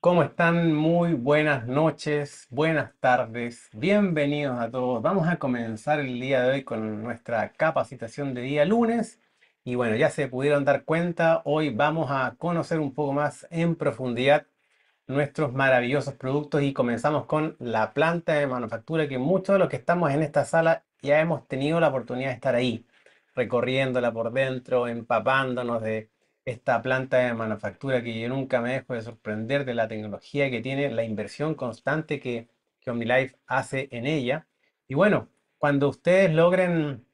¿Cómo están? Muy buenas noches, buenas tardes, bienvenidos a todos. Vamos a comenzar el día de hoy con nuestra capacitación de día lunes. Y bueno, ya se pudieron dar cuenta, hoy vamos a conocer un poco más en profundidad nuestros maravillosos productos y comenzamos con la planta de manufactura que muchos de los que estamos en esta sala ya hemos tenido la oportunidad de estar ahí, recorriéndola por dentro, empapándonos de esta planta de manufactura que yo nunca me dejo de sorprender de la tecnología que tiene, la inversión constante que, OmniLife hace en ella. Y bueno, cuando ustedes logren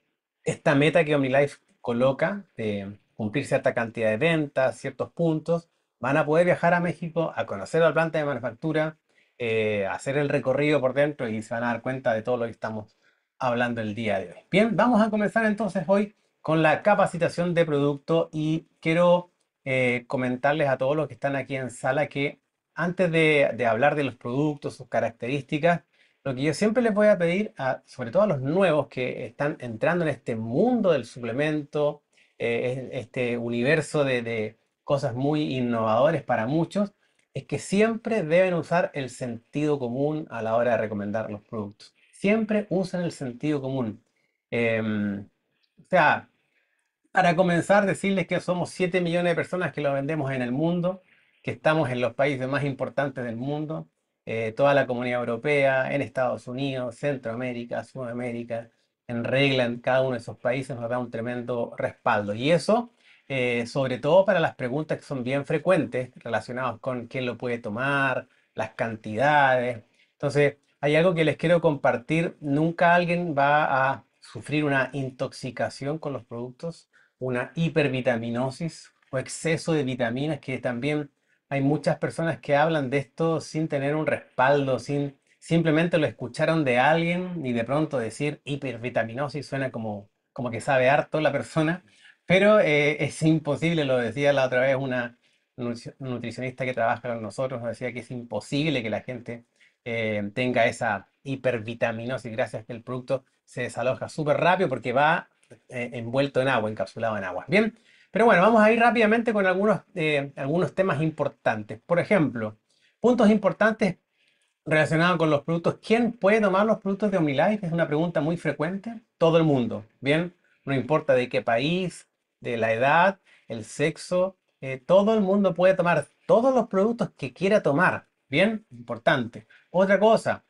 esta meta que OmniLife coloca de cumplir cierta cantidad de ventas, ciertos puntos, van a poder viajar a México a conocer la planta de manufactura, eh, hacer el recorrido por dentro y se van a dar cuenta de todo lo que estamos hablando el día de hoy. Bien, vamos a comenzar entonces hoy con la capacitación de producto y quiero eh, comentarles a todos los que están aquí en sala que antes de, hablar de los productos, sus características, lo que yo siempre les voy a pedir, a, sobre todo a los nuevos que están entrando en este mundo del suplemento, eh, este universo de, cosas muy innovadores para muchos, es que siempre deben usar el sentido común a la hora de recomendar los productos. Siempre usen el sentido común. Em, o sea, para comenzar, decirles que somos 7 millones de personas que lo vendemos en el mundo, que estamos en los países más importantes del mundo, eh, toda la comunidad europea, en Estados Unidos, Centroamérica, Sudamérica, en regla en cada uno de esos países nos da un tremendo respaldo. Y eso, eh, sobre todo para las preguntas que son bien frecuentes relacionadas con quién lo puede tomar, las cantidades. Entonces, hay algo que les quiero compartir. Nunca alguien va a sufrir una intoxicación con los productos una hipervitaminosis o exceso de vitaminas, que también hay muchas personas que hablan de esto sin tener un respaldo, sin simplemente lo escucharon de alguien y de pronto decir hipervitaminosis suena como, como que sabe harto la persona, pero eh, es imposible, lo decía la otra vez una nutricionista que trabaja con nosotros, nos decía que es imposible que la gente eh, tenga esa hipervitaminosis gracias a que el producto se desaloja súper rápido porque va eh, envuelto en agua, encapsulado en agua. Bien, pero bueno, vamos a ir rápidamente con algunos, eh, algunos temas importantes. Por ejemplo, puntos importantes relacionados con los productos. ¿Quién puede tomar los productos de OmniLife? Es una pregunta muy frecuente. Todo el mundo, bien, no importa de qué país, de la edad, el sexo, eh, todo el mundo puede tomar todos los productos que quiera tomar. Bien, importante. Otra cosa,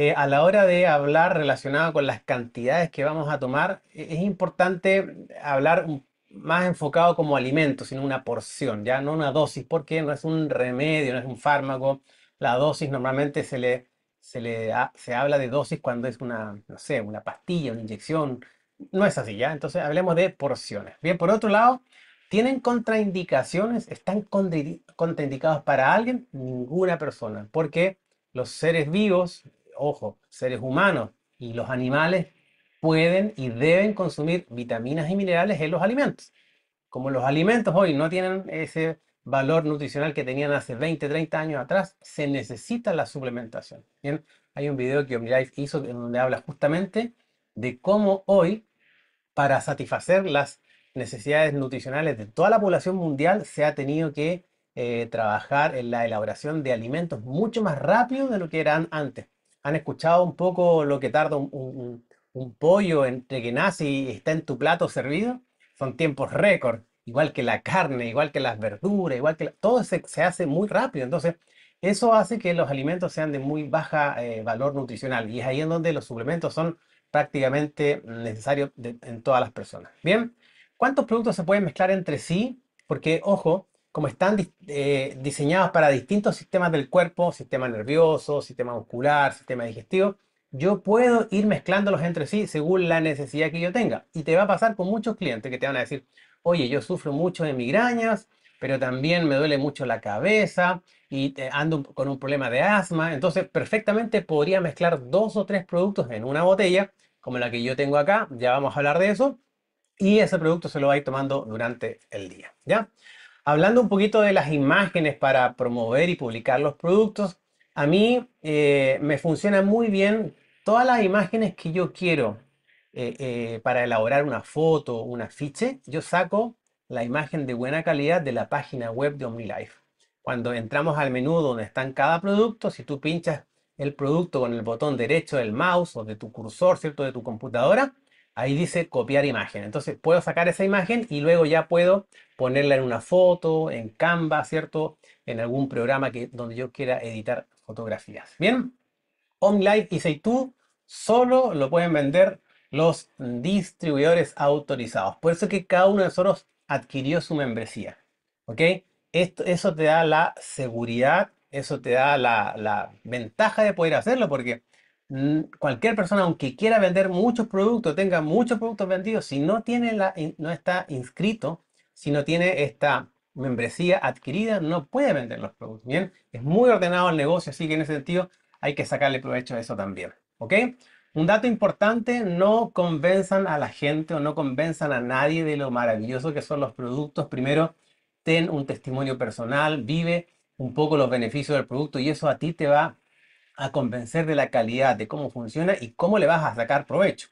eh, a la hora de hablar relacionado con las cantidades que vamos a tomar, e-, es importante hablar más enfocado como alimento, sino una porción, ya no una dosis, porque no es un remedio, no es un fármaco. La dosis normalmente se le, se le se habla de dosis cuando es una, no sé, una pastilla, una inyección. No es así, ¿ya? Entonces hablemos de porciones. Bien, por otro lado, ¿tienen contraindicaciones? ¿Están contraindicados para alguien? Ninguna persona, porque los seres vivos ojo, seres humanos y los animales pueden y deben consumir vitaminas y minerales en los alimentos. Como los alimentos hoy no tienen ese valor nutricional que tenían hace 20, 30 años atrás, se necesita la suplementación. hay un video que OmniLife hizo en donde habla justamente de cómo hoy, para satisfacer las necesidades nutricionales de toda la población mundial, se ha tenido que eh, trabajar en la elaboración de alimentos mucho más rápido de lo que eran antes han escuchado un poco lo que tarda un, pollo entre que nace y está en tu plato servido? Son tiempos récord, igual que la carne, igual que las verduras, igual que todo se, hace muy rápido. Entonces, eso hace que los alimentos sean de muy baja eh, valor nutricional y es ahí en donde los suplementos son prácticamente necesarios en todas las personas. Bien, ¿cuántos productos se pueden mezclar entre sí? Porque, ojo, como están eh, diseñados para distintos sistemas del cuerpo, sistema nervioso, sistema muscular, sistema digestivo, yo puedo ir mezclándolos entre sí según la necesidad que yo tenga. Y te va a pasar con muchos clientes que te van a decir, oye, yo sufro mucho de migrañas, pero también me duele mucho la cabeza y ando con un problema de asma. Entonces, perfectamente podría mezclar dos o tres productos en una botella, como la que yo tengo acá, ya vamos a hablar de eso, y ese producto se lo va a ir tomando durante el día, ¿ya? Hablando un poquito de las imágenes para promover y publicar los productos, a mí eh, me funciona muy bien todas las imágenes que yo quiero eh, eh, para elaborar una foto, un afiche. Yo saco la imagen de buena calidad de la página web de OmniLife. Cuando entramos al menú donde están cada producto, si tú pinchas el producto con el botón derecho del mouse o de tu cursor, ¿cierto? De tu computadora, ahí dice copiar imagen. Entonces puedo sacar esa imagen y luego ya puedo ponerla en una foto, en Canva, ¿cierto? En algún programa que, donde yo quiera editar fotografías. Bien, OnLive y Seitu solo lo pueden vender los distribuidores autorizados. Por eso es que cada uno de nosotros adquirió su membresía. ¿Ok? Esto, eso te da la seguridad, eso te da la ventaja de poder hacerlo porque Mm, cualquier persona, aunque quiera vender muchos productos, tenga muchos productos vendidos, si no, tiene la, no está inscrito, si no tiene esta membresía adquirida, no puede vender los productos. Bien, es muy ordenado el negocio, así que en ese sentido hay que sacarle provecho a eso también. ¿Ok? Un dato importante, no convenzan a la gente o no convenzan a nadie de lo maravilloso que son los productos. Primero, ten un testimonio personal, vive un poco los beneficios del producto y eso a ti te va a convencer de la calidad, de cómo funciona y cómo le vas a sacar provecho.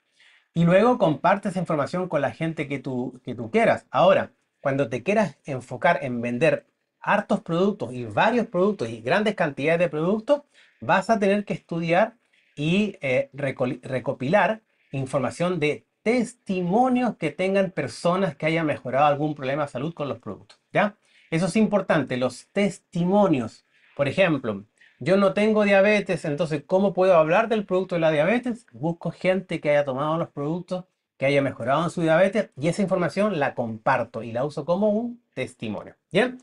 Y luego compartes esa información con la gente que tú, que tú quieras. Ahora, cuando te quieras enfocar en vender hartos productos y varios productos y grandes cantidades de productos, vas a tener que estudiar y eh, recopilar información de testimonios que tengan personas que hayan mejorado algún problema de salud con los productos. ¿ya? Eso es importante, los testimonios. Por ejemplo, yo no tengo diabetes, entonces, ¿cómo puedo hablar del producto de la diabetes? Busco gente que haya tomado los productos, que haya mejorado su diabetes y esa información la comparto y la uso como un testimonio. ¿Bien?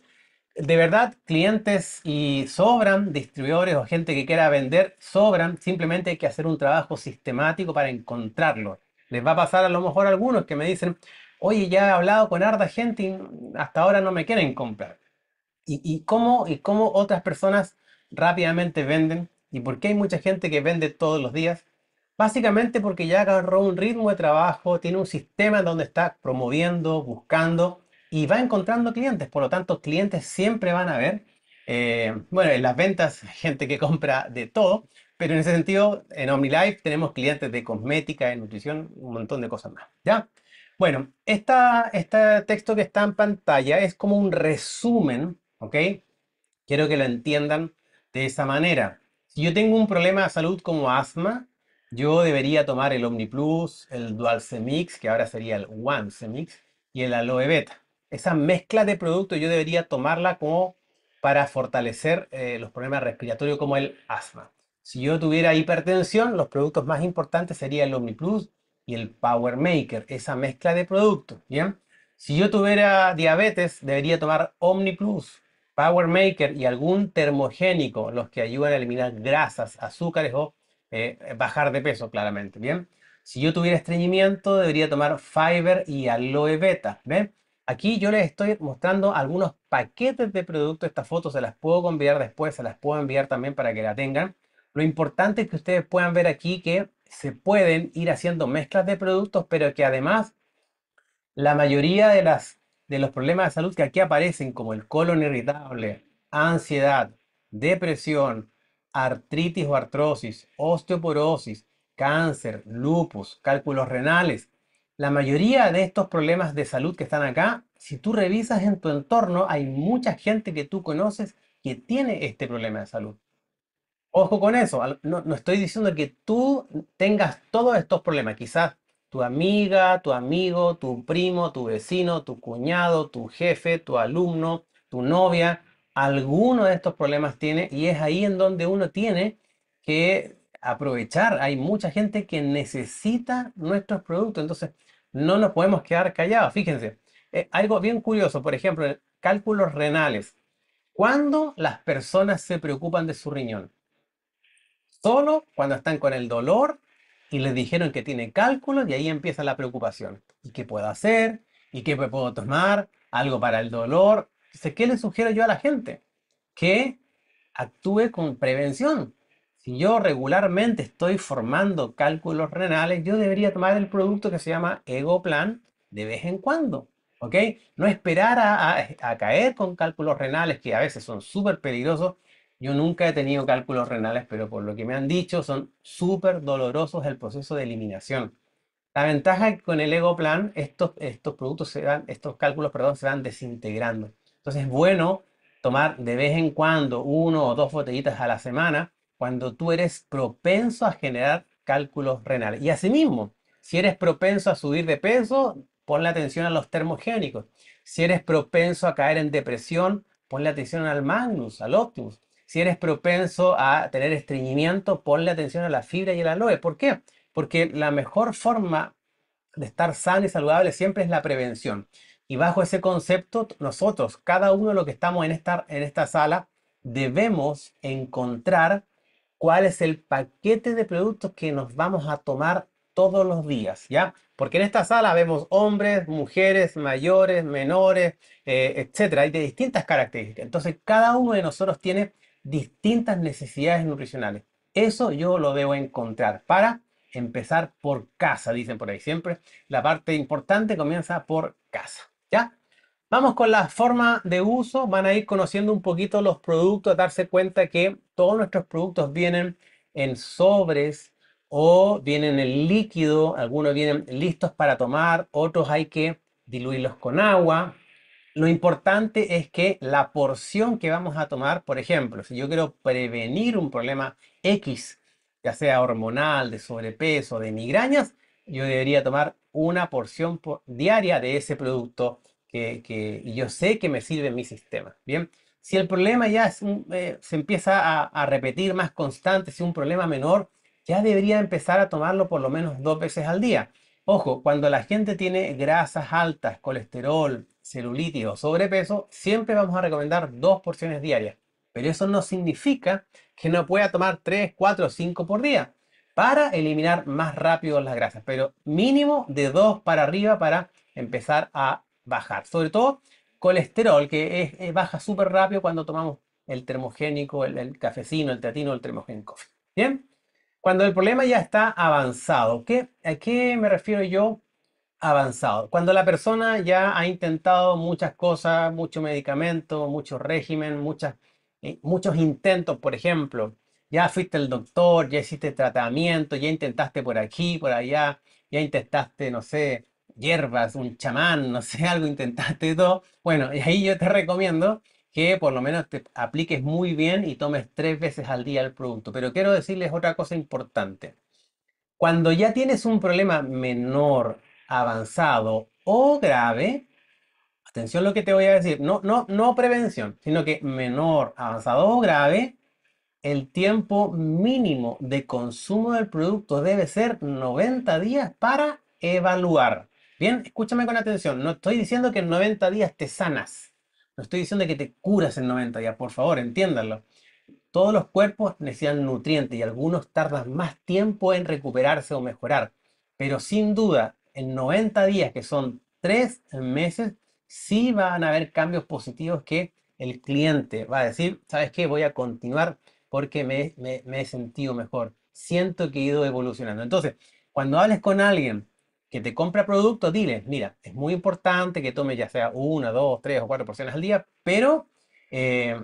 De verdad, clientes y sobran, distribuidores o gente que quiera vender, sobran. Simplemente hay que hacer un trabajo sistemático para encontrarlo. Les va a pasar a lo mejor a algunos que me dicen, oye, ya he hablado con harta gente y hasta ahora no me quieren comprar. ¿Y, y cómo, y cómo otras personas rápidamente venden y por qué hay mucha gente que vende todos los días. Básicamente porque ya agarró un ritmo de trabajo, tiene un sistema donde está promoviendo, buscando y va encontrando clientes. Por lo tanto, clientes siempre van a ver. Eh, bueno, en las ventas, gente que compra de todo, pero en ese sentido, en OmniLife tenemos clientes de cosmética, de nutrición, un montón de cosas más. ¿Ya? Bueno, esta, este texto que está en pantalla es como un resumen, ¿ok? Quiero que lo entiendan de esa manera. Si yo tengo un problema de salud como asma, yo debería tomar el OmniPlus, el Dual que ahora sería el One y el Aloe Beta. Esa mezcla de productos yo debería tomarla como para fortalecer eh, los problemas respiratorios como el asma. Si yo tuviera hipertensión, los productos más importantes serían el OmniPlus y el Power Maker, esa mezcla de productos, ¿bien? Si yo tuviera diabetes, debería tomar OmniPlus, Power Maker y algún termogénico, los que ayudan a eliminar grasas, azúcares o eh, bajar de peso, claramente. Bien, si yo tuviera estreñimiento, debería tomar fiber y aloe beta. ¿Ven? Aquí yo les estoy mostrando algunos paquetes de productos. Estas fotos se las puedo enviar después, se las puedo enviar también para que la tengan. Lo importante es que ustedes puedan ver aquí que se pueden ir haciendo mezclas de productos, pero que además la mayoría de las de los problemas de salud que aquí aparecen, como el colon irritable, ansiedad, depresión, artritis o artrosis, osteoporosis, cáncer, lupus, cálculos renales. La mayoría de estos problemas de salud que están acá, si tú revisas en tu entorno, hay mucha gente que tú conoces que tiene este problema de salud. Ojo con eso, no, estoy diciendo que tú tengas todos estos problemas, quizás tu amiga, tu amigo, tu primo, tu vecino, tu cuñado, tu jefe, tu alumno, tu novia, alguno de estos problemas tiene y es ahí en donde uno tiene que aprovechar. Hay mucha gente que necesita nuestros productos, entonces no nos podemos quedar callados. Fíjense, eh, algo bien curioso, por ejemplo, cálculos renales. ¿Cuándo las personas se preocupan de su riñón? Solo cuando están con el dolor y le dijeron que tiene cálculos y ahí empieza la preocupación. ¿Y qué puedo hacer? ¿Y qué puedo tomar? ¿Algo para el dolor? Entonces, ¿qué le sugiero yo a la gente? Que actúe con prevención. Si yo regularmente estoy formando cálculos renales, yo debería tomar el producto que se llama Egoplan de vez en cuando. ¿Ok? No esperar a, a caer con cálculos renales que a veces son súper peligrosos yo nunca he tenido cálculos renales, pero por lo que me han dicho, son súper dolorosos el proceso de eliminación. La ventaja con el Ego Plan, estos, estos productos se estos cálculos, perdón, se van desintegrando. Entonces es bueno tomar de vez en cuando uno o dos botellitas a la semana cuando tú eres propenso a generar cálculos renales. Y asimismo, si eres propenso a subir de peso, ponle atención a los termogénicos. Si eres propenso a caer en depresión, ponle atención al Magnus, al Optimus. Si eres propenso a tener estreñimiento, ponle atención a la fibra y el aloe. ¿Por qué? Porque la mejor forma de estar sano y saludable siempre es la prevención. Y bajo ese concepto, nosotros, cada uno de los que estamos en esta, en esta sala, debemos encontrar cuál es el paquete de productos que nos vamos a tomar todos los días, ¿ya? Porque en esta sala vemos hombres, mujeres, mayores, menores, eh, etcétera, y de distintas características. Entonces, cada uno de nosotros tiene distintas necesidades nutricionales. Eso yo lo debo encontrar para empezar por casa, dicen por ahí siempre. La parte importante comienza por casa, ¿ya? Vamos con la forma de uso. Van a ir conociendo un poquito los productos, darse cuenta que todos nuestros productos vienen en sobres o vienen en líquido, algunos vienen listos para tomar, otros hay que diluirlos con agua. Lo importante es que la porción que vamos a tomar, por ejemplo, si yo quiero prevenir un problema X, ya sea hormonal, de sobrepeso, de migrañas, yo debería tomar una porción diaria de ese producto que, yo sé que me sirve en mi sistema. Bien, si el problema ya eh, se empieza a, repetir más constante, si un problema menor, ya debería empezar a tomarlo por lo menos dos veces al día. Ojo, cuando la gente tiene grasas altas, colesterol, celulitis o sobrepeso, siempre vamos a recomendar dos porciones diarias. Pero eso no significa que no pueda tomar 3, o cinco por día para eliminar más rápido las grasas. Pero mínimo de dos para arriba para empezar a bajar. Sobre todo colesterol, que eh, baja súper rápido cuando tomamos el termogénico, el, cafecino, el teatino, el termogénico. Bien, cuando el problema ya está avanzado, ¿qué, ¿a qué me refiero yo avanzado. Cuando la persona ya ha intentado muchas cosas, mucho medicamento, mucho régimen, muchas, eh, muchos intentos, por ejemplo, ya fuiste el doctor, ya hiciste tratamiento, ya intentaste por aquí, por allá, ya intentaste, no sé, hierbas, un chamán, no sé, algo intentaste todo. Bueno, y ahí yo te recomiendo que por lo menos te apliques muy bien y tomes tres veces al día el producto. Pero quiero decirles otra cosa importante. Cuando ya tienes un problema menor, avanzado o grave, atención lo que te voy a decir, no, no, no prevención, sino que menor, avanzado o grave, el tiempo mínimo de consumo del producto debe ser 90 días para evaluar. Bien, escúchame con atención, no estoy diciendo que en 90 días te sanas, no estoy diciendo que te curas en 90 días, por favor, entiéndanlo. Todos los cuerpos necesitan nutrientes y algunos tardan más tiempo en recuperarse o mejorar, pero sin duda en 90 días, que son tres meses, sí van a haber cambios positivos que el cliente va a decir, ¿sabes qué? Voy a continuar porque me, he sentido mejor. Siento que he ido evolucionando. Entonces, cuando hables con alguien que te compra producto dile, mira, es muy importante que tome ya sea una, dos, tres o cuatro porciones al día, pero eh,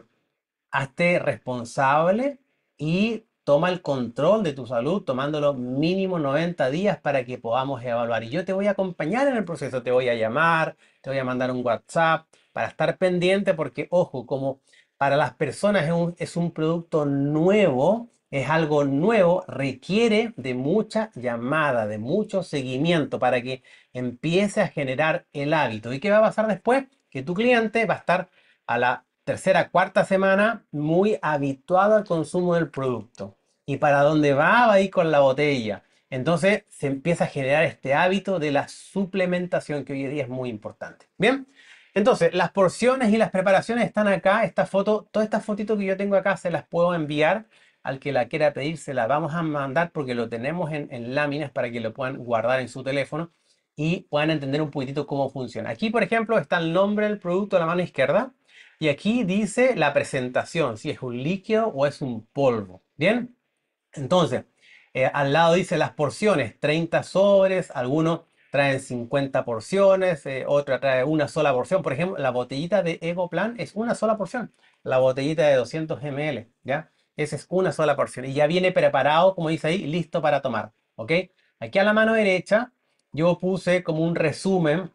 hazte responsable y Toma el control de tu salud tomándolo mínimo 90 días para que podamos evaluar. Y yo te voy a acompañar en el proceso, te voy a llamar, te voy a mandar un WhatsApp para estar pendiente porque, ojo, como para las personas es un, producto nuevo, es algo nuevo, requiere de mucha llamada, de mucho seguimiento para que empiece a generar el hábito. ¿Y qué va a pasar después? Que tu cliente va a estar a la tercera, cuarta semana muy habituado al consumo del producto y para dónde va, va a ir con la botella. Entonces se empieza a generar este hábito de la suplementación que hoy en día es muy importante. Bien, entonces las porciones y las preparaciones están acá. Esta foto, todas estas fotitos que yo tengo acá se las puedo enviar al que la quiera pedir, se las vamos a mandar porque lo tenemos en, láminas para que lo puedan guardar en su teléfono y puedan entender un poquitito cómo funciona. Aquí, por ejemplo, está el nombre del producto a la mano izquierda y aquí dice la presentación, si es un líquido o es un polvo. Bien, entonces, eh, al lado dice las porciones, 30 sobres, algunos traen 50 porciones, eh, otra trae una sola porción. Por ejemplo, la botellita de Ego Plan es una sola porción. La botellita de 200 ml, ¿ya? Esa es una sola porción. Y ya viene preparado, como dice ahí, listo para tomar, ¿ok? Aquí a la mano derecha yo puse como un resumen.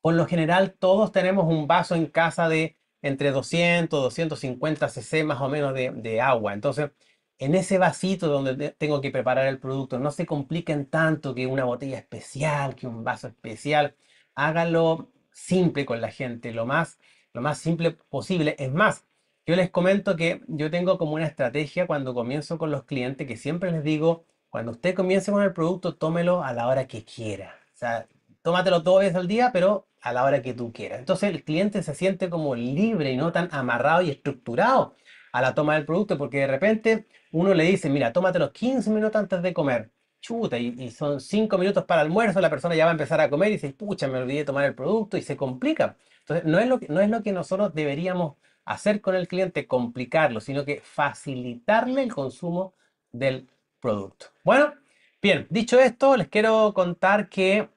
Por lo general todos tenemos un vaso en casa de entre 200, 250 cc más o menos de agua. Entonces, en ese vasito donde tengo que preparar el producto. No se compliquen tanto que una botella especial, que un vaso especial. Háganlo simple con la gente, lo más, lo más simple posible. Es más, yo les comento que yo tengo como una estrategia cuando comienzo con los clientes que siempre les digo, cuando usted comience con el producto, tómelo a la hora que quiera. O sea, tómatelo dos veces al día, pero a la hora que tú quieras. Entonces el cliente se siente como libre y no tan amarrado y estructurado a la toma del producto, porque de repente uno le dice, mira, tómate los 15 minutos antes de comer. Chuta, y, son 5 minutos para almuerzo, la persona ya va a empezar a comer y dice, pucha, me olvidé de tomar el producto y se complica. Entonces, no es lo que, no es lo que nosotros deberíamos hacer con el cliente, complicarlo, sino que facilitarle el consumo del producto. Bueno, bien, dicho esto, les quiero contar que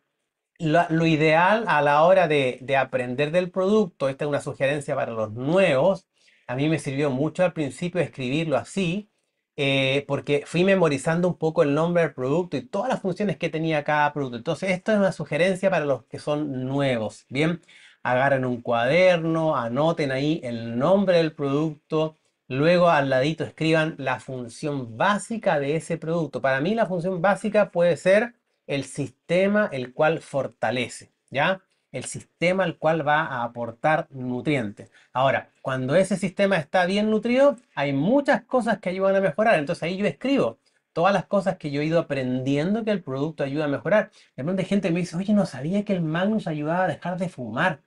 lo, ideal a la hora de, de aprender del producto, esta es una sugerencia para los nuevos, a mí me sirvió mucho al principio escribirlo así, eh, porque fui memorizando un poco el nombre del producto y todas las funciones que tenía cada producto. Entonces, esto es una sugerencia para los que son nuevos. Bien, agarren un cuaderno, anoten ahí el nombre del producto, luego al ladito escriban la función básica de ese producto. Para mí la función básica puede ser el sistema el cual fortalece, ¿ya? el sistema al cual va a aportar nutrientes. Ahora, cuando ese sistema está bien nutrido, hay muchas cosas que ayudan a mejorar. Entonces ahí yo escribo todas las cosas que yo he ido aprendiendo que el producto ayuda a mejorar. De pronto gente me dice, oye, no sabía que el Magnus ayudaba a dejar de fumar.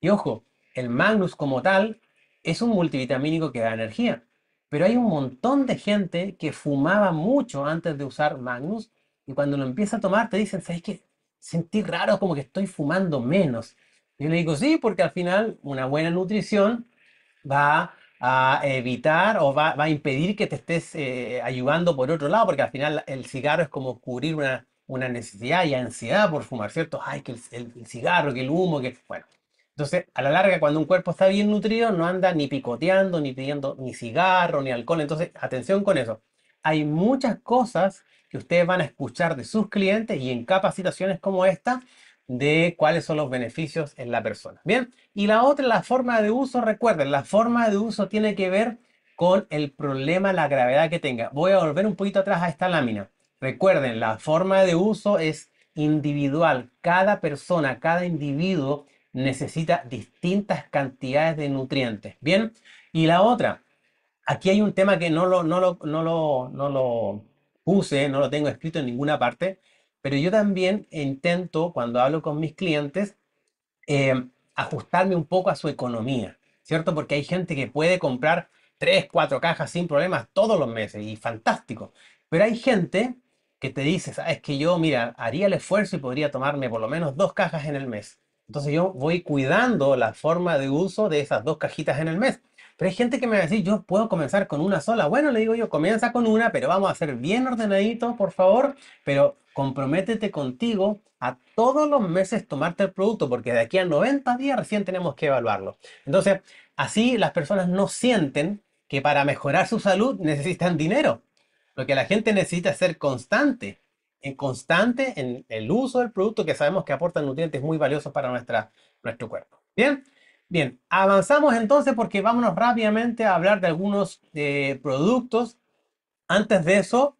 Y ojo, el Magnus como tal es un multivitamínico que da energía. Pero hay un montón de gente que fumaba mucho antes de usar Magnus y cuando lo empieza a tomar te dicen, ¿sabes qué? sentí raro, como que estoy fumando menos. Yo le digo, sí, porque al final una buena nutrición va a evitar o va, a impedir que te estés eh, ayudando por otro lado, porque al final el cigarro es como cubrir una, necesidad y ansiedad por fumar, ¿cierto? Ay, que el, el, cigarro, que el humo, que... Bueno, entonces a la larga cuando un cuerpo está bien nutrido no anda ni picoteando, ni pidiendo ni cigarro, ni alcohol, entonces atención con eso. Hay muchas cosas que ustedes van a escuchar de sus clientes y en capacitaciones como esta de cuáles son los beneficios en la persona. Bien, y la otra, la forma de uso, recuerden, la forma de uso tiene que ver con el problema, la gravedad que tenga. Voy a volver un poquito atrás a esta lámina. Recuerden, la forma de uso es individual. Cada persona, cada individuo necesita distintas cantidades de nutrientes. Bien, y la otra, aquí hay un tema que no lo, no lo, no lo, no lo puse, no lo tengo escrito en ninguna parte, pero yo también intento, cuando hablo con mis clientes, em, ajustarme un poco a su economía, ¿cierto? Porque hay gente que puede comprar tres, cuatro cajas sin problemas todos los meses y fantástico, pero hay gente que te dice, es que yo, mira, haría el esfuerzo y podría tomarme por lo menos dos cajas en el mes. Entonces yo voy cuidando la forma de uso de esas dos cajitas en el mes. Pero hay gente que me va a decir, yo puedo comenzar con una sola. Bueno, le digo yo, comienza con una, pero vamos a ser bien ordenaditos, por favor. Pero comprométete contigo a todos los meses tomarte el producto, porque de aquí a 90 días recién tenemos que evaluarlo. Entonces, así las personas no sienten que para mejorar su salud necesitan dinero. Lo que la gente necesita es ser constante, en constante en el uso del producto que sabemos que aporta nutrientes muy valiosos para nuestra, nuestro cuerpo. Bien, Bien, avanzamos entonces porque vámonos rápidamente a hablar de algunos eh, productos. Antes de eso,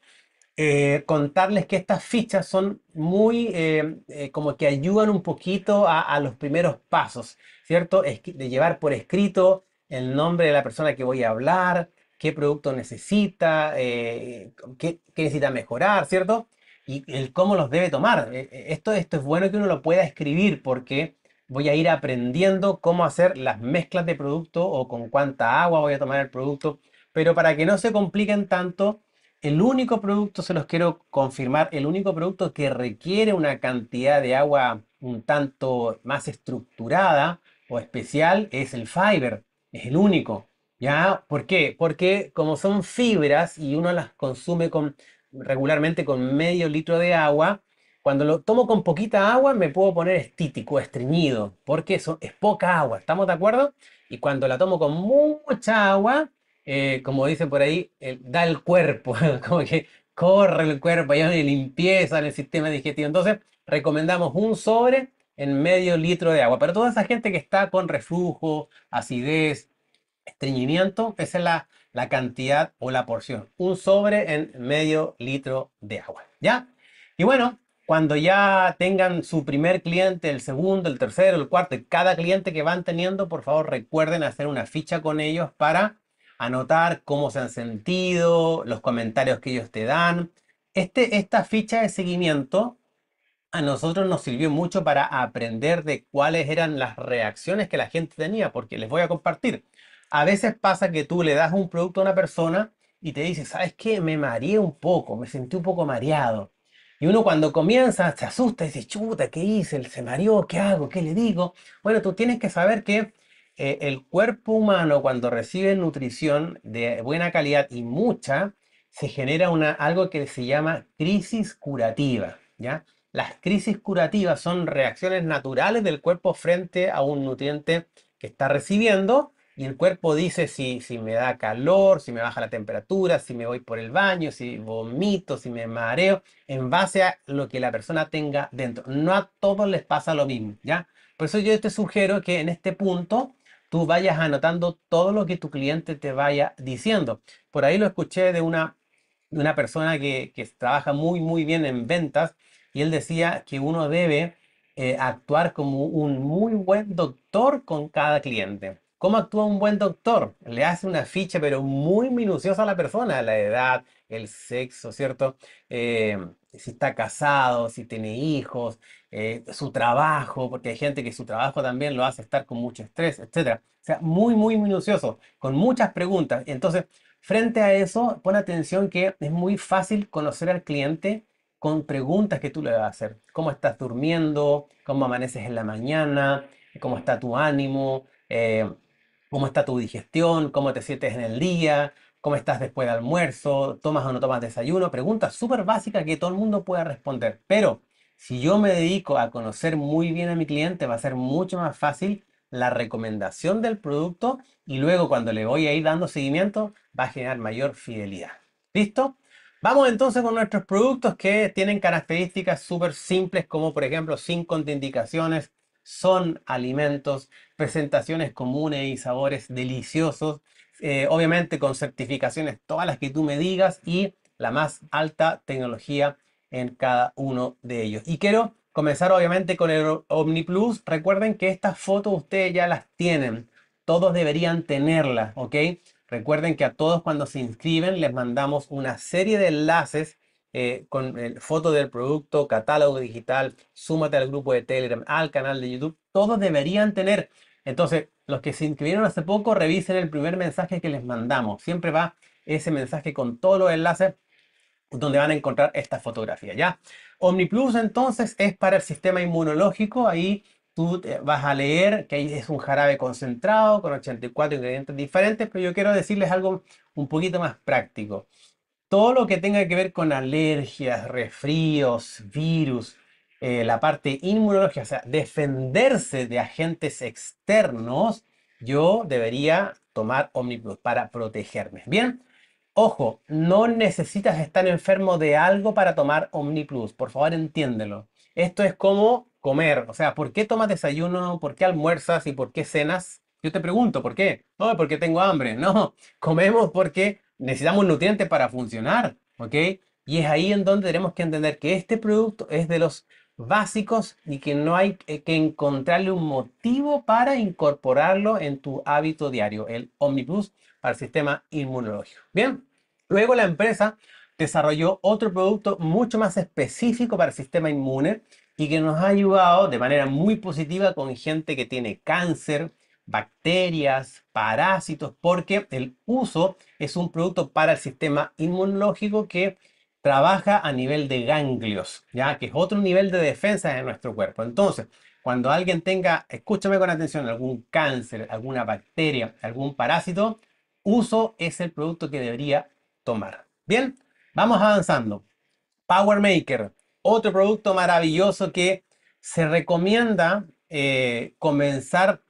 eh, contarles que estas fichas son muy, eh, como que ayudan un poquito a, los primeros pasos, ¿cierto? de llevar por escrito el nombre de la persona que voy a hablar, qué producto necesita, qué, necesita mejorar, ¿cierto? Y cómo los debe tomar. Esto, esto es bueno que uno lo pueda escribir porque voy a ir aprendiendo cómo hacer las mezclas de producto o con cuánta agua voy a tomar el producto. Pero para que no se compliquen tanto, el único producto, se los quiero confirmar, el único producto que requiere una cantidad de agua un tanto más estructurada o especial es el fiber, es el único. ¿Ya? ¿Por qué? Porque como son fibras y uno las consume con, regularmente con medio litro de agua, cuando lo tomo con poquita agua me puedo poner estítico, estreñido, porque eso es poca agua, ¿estamos de acuerdo? Y cuando la tomo con mucha agua, eh, como dicen por ahí, eh, da el cuerpo, como que corre el cuerpo, hay una limpieza en el sistema digestivo. Entonces, recomendamos un sobre en medio litro de agua. Pero toda esa gente que está con reflujo, acidez, estreñimiento, esa es la, la cantidad o la porción. Un sobre en medio litro de agua. ¿Ya? Y bueno, cuando ya tengan su primer cliente, el segundo, el tercero, el cuarto, cada cliente que van teniendo, por favor recuerden hacer una ficha con ellos para anotar cómo se han sentido, los comentarios que ellos te dan. Este, esta ficha de seguimiento a nosotros nos sirvió mucho para aprender de cuáles eran las reacciones que la gente tenía, porque les voy a compartir. A veces pasa que tú le das un producto a una persona y te dice, ¿sabes qué? Me mareé un poco, me sentí un poco mareado. Y uno cuando comienza se asusta y dice, chuta, ¿qué hice? ¿Se mareó? ¿Qué hago? ¿Qué le digo? Bueno, tú tienes que saber que eh, el cuerpo humano cuando recibe nutrición de buena calidad y mucha, se genera una, algo que se llama crisis curativa, ¿ya? Las crisis curativas son reacciones naturales del cuerpo frente a un nutriente que está recibiendo y el cuerpo dice si, si me da calor, si me baja la temperatura, si me voy por el baño, si vomito, si me mareo, en base a lo que la persona tenga dentro. No a todos les pasa lo mismo, ¿ya? Por eso yo te sugiero que en este punto tú vayas anotando todo lo que tu cliente te vaya diciendo. Por ahí lo escuché de una, de una persona que, que trabaja muy, muy bien en ventas y él decía que uno debe eh, actuar como un muy buen doctor con cada cliente. ¿Cómo actúa un buen doctor? Le hace una ficha, pero muy minuciosa a la persona, la edad, el sexo, ¿cierto? Eh, si está casado, si tiene hijos, eh, su trabajo, porque hay gente que su trabajo también lo hace estar con mucho estrés, etc. O sea, muy, muy minucioso, con muchas preguntas. Entonces, frente a eso, pon atención que es muy fácil conocer al cliente con preguntas que tú le vas a hacer. ¿Cómo estás durmiendo? ¿Cómo amaneces en la mañana? ¿Cómo está tu ánimo? Eh, cómo está tu digestión, cómo te sientes en el día, cómo estás después del almuerzo, tomas o no tomas desayuno, preguntas súper básicas que todo el mundo pueda responder. Pero si yo me dedico a conocer muy bien a mi cliente, va a ser mucho más fácil la recomendación del producto y luego cuando le voy a ir dando seguimiento va a generar mayor fidelidad. ¿Listo? Vamos entonces con nuestros productos que tienen características súper simples como por ejemplo sin contraindicaciones, son alimentos, presentaciones comunes y sabores deliciosos, eh, obviamente con certificaciones todas las que tú me digas y la más alta tecnología en cada uno de ellos. Y quiero comenzar obviamente con el OmniPlus Recuerden que estas fotos ustedes ya las tienen, todos deberían tenerlas, ¿ok? Recuerden que a todos cuando se inscriben les mandamos una serie de enlaces eh, con el eh, foto del producto, catálogo digital, súmate al grupo de Telegram, al canal de YouTube, todos deberían tener. Entonces, los que se inscribieron hace poco, revisen el primer mensaje que les mandamos. Siempre va ese mensaje con todos los enlaces donde van a encontrar esta fotografía, ¿ya? OmniPlus entonces es para el sistema inmunológico, ahí tú eh, vas a leer que es un jarabe concentrado con 84 ingredientes diferentes, pero yo quiero decirles algo un poquito más práctico todo lo que tenga que ver con alergias, resfríos, virus, eh, la parte inmunológica, o sea, defenderse de agentes externos, yo debería tomar Omniplus para protegerme. Bien, ojo, no necesitas estar enfermo de algo para tomar Omniplus, por favor entiéndelo. Esto es como comer, o sea, ¿por qué tomas desayuno? ¿Por qué almuerzas y por qué cenas? Yo te pregunto, ¿por qué? No, porque tengo hambre. No, comemos porque necesitamos nutrientes para funcionar, ¿ok? Y es ahí en donde tenemos que entender que este producto es de los básicos y que no hay eh, que encontrarle un motivo para incorporarlo en tu hábito diario, el Omniplus para el sistema inmunológico. Bien, luego la empresa desarrolló otro producto mucho más específico para el sistema inmune y que nos ha ayudado de manera muy positiva con gente que tiene cáncer, bacterias, parásitos, porque el uso es un producto para el sistema inmunológico que trabaja a nivel de ganglios, ya que es otro nivel de defensa de nuestro cuerpo. Entonces, cuando alguien tenga, escúchame con atención, algún cáncer, alguna bacteria, algún parásito, uso es el producto que debería tomar. Bien, vamos avanzando. Power Maker, otro producto maravilloso que se recomienda eh, comenzar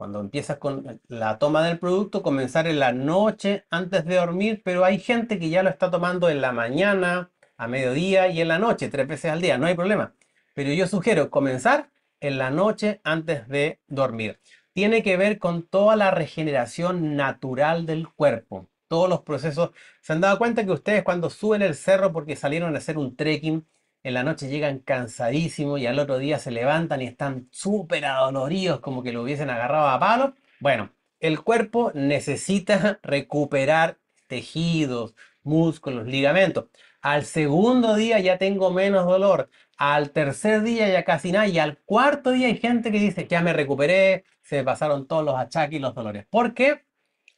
cuando empiezas con la toma del producto, comenzar en la noche antes de dormir, pero hay gente que ya lo está tomando en la mañana, a mediodía y en la noche, tres veces al día, no hay problema. Pero yo sugiero comenzar en la noche antes de dormir. Tiene que ver con toda la regeneración natural del cuerpo todos los procesos. ¿Se han dado cuenta que ustedes cuando suben el cerro porque salieron a hacer un trekking en la noche llegan cansadísimos y al otro día se levantan y están súper adoloridos, como que lo hubiesen agarrado a palo. Bueno, el cuerpo necesita recuperar tejidos, músculos, ligamentos. Al segundo día ya tengo menos dolor. Al tercer día ya casi nada. Y al cuarto día hay gente que dice, ya me recuperé, se pasaron todos los achaques y los dolores. porque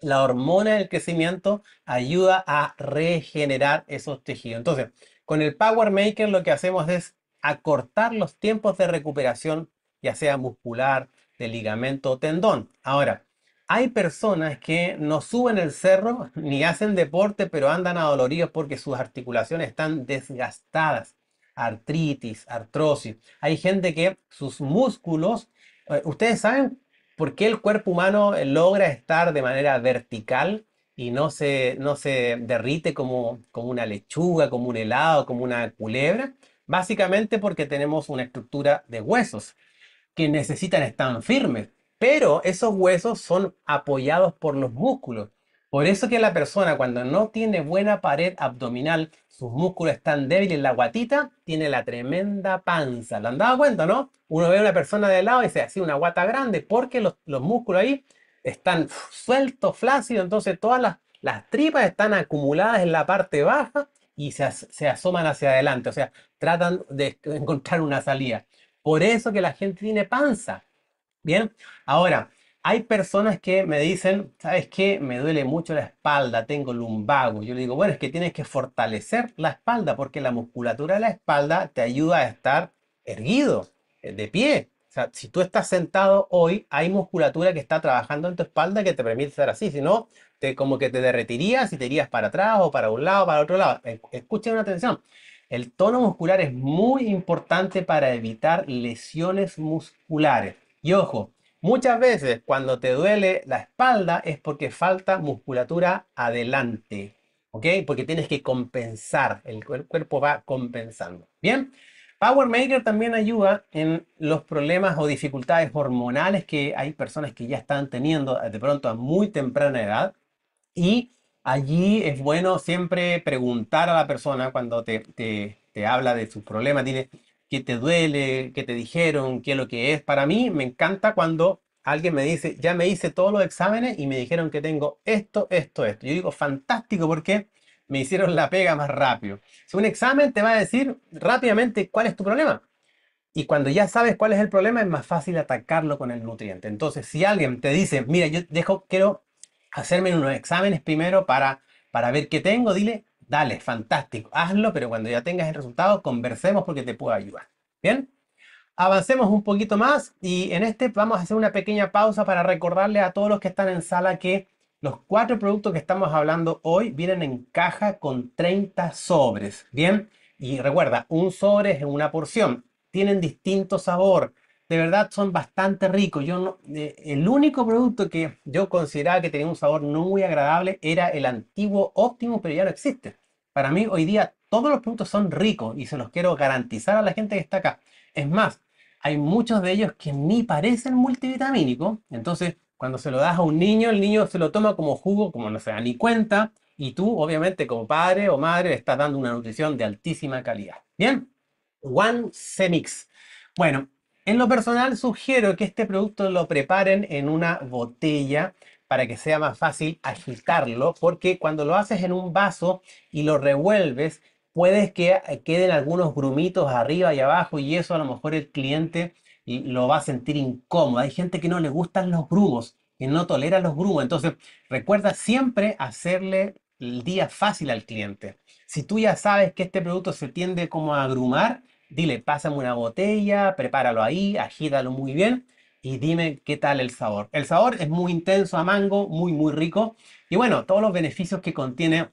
La hormona del crecimiento ayuda a regenerar esos tejidos. Entonces, con el Power Maker lo que hacemos es acortar los tiempos de recuperación, ya sea muscular, de ligamento o tendón. Ahora, hay personas que no suben el cerro ni hacen deporte, pero andan adoloridos porque sus articulaciones están desgastadas. Artritis, artrosis. Hay gente que sus músculos, eh, ustedes saben por qué el cuerpo humano logra estar de manera vertical y no se, no se derrite como, como una lechuga, como un helado, como una culebra, básicamente porque tenemos una estructura de huesos que necesitan estar firmes, pero esos huesos son apoyados por los músculos. Por eso que la persona cuando no tiene buena pared abdominal, sus músculos están débiles, la guatita tiene la tremenda panza. ¿Lo han dado cuenta, no? Uno ve a una persona de lado y se hace una guata grande porque los, los músculos ahí están sueltos, flácidos, entonces todas las, las tripas están acumuladas en la parte baja y se, se asoman hacia adelante, o sea, tratan de encontrar una salida. Por eso que la gente tiene panza. Bien, ahora, hay personas que me dicen, ¿sabes qué? Me duele mucho la espalda, tengo lumbago. Yo le digo, bueno, es que tienes que fortalecer la espalda porque la musculatura de la espalda te ayuda a estar erguido, eh, de pie. O sea, si tú estás sentado hoy, hay musculatura que está trabajando en tu espalda que te permite estar así. Si no, te, como que te derretirías y te irías para atrás o para un lado, para otro lado. E, Escuchen una atención. El tono muscular es muy importante para evitar lesiones musculares. Y ojo, muchas veces cuando te duele la espalda es porque falta musculatura adelante. ¿Ok? Porque tienes que compensar. el cuerpo va compensando. Bien. PowerMaker también ayuda en los problemas o dificultades hormonales que hay personas que ya están teniendo de pronto a muy temprana edad. Y allí es bueno siempre preguntar a la persona cuando te, habla de sus problemas, dile qué te duele, qué te dijeron, qué es lo que es. Para mí me encanta cuando alguien me dice, ya me hice todos los exámenes y me dijeron que tengo esto, esto, esto. Yo digo, fantástico, porque me hicieron la pega más rápido. Si un examen te va a decir rápidamente cuál es tu problema. Y cuando ya sabes cuál es el problema, es más fácil atacarlo con el nutriente. Entonces, si alguien te dice, mira, yo dejo, quiero hacerme unos exámenes primero para, para ver qué tengo, dile, dale, fantástico, hazlo, pero cuando ya tengas el resultado, conversemos porque te puedo ayudar. ¿Bien? Avancemos un poquito más y en este vamos a hacer una pequeña pausa para recordarle a todos los que están en sala que los cuatro productos que estamos hablando hoy vienen en caja con 30 sobres, ¿bien? Y recuerda, un sobre es una porción. Tienen distinto sabor. De verdad son bastante ricos. Yo eh, el único producto que yo consideraba que tenía un sabor no muy agradable era el antiguo óptimo, pero ya no existe. Para mí hoy día todos los productos son ricos y se los quiero garantizar a la gente que está acá. Es más, hay muchos de ellos que ni parecen multivitamínicos. Entonces, cuando se lo das a un niño, el niño se lo toma como jugo, como no se da ni cuenta, y tú, obviamente, como padre o madre, le estás dando una nutrición de altísima calidad. Bien, One Semix. Bueno, en lo personal sugiero que este producto lo preparen en una botella para que sea más fácil agitarlo, porque cuando lo haces en un vaso y lo revuelves, puedes que eh, queden algunos grumitos arriba y abajo y eso a lo mejor el cliente lo va a sentir incómodo. Hay gente que no le gustan los grumos, que no tolera los grumos. Entonces, recuerda siempre hacerle el día fácil al cliente. Si tú ya sabes que este producto se tiende como a agrumar, dile, pásame una botella, prepáralo ahí, agítalo muy bien y dime qué tal el sabor. El sabor es muy intenso a mango, muy, muy rico. Y bueno, todos los beneficios que contiene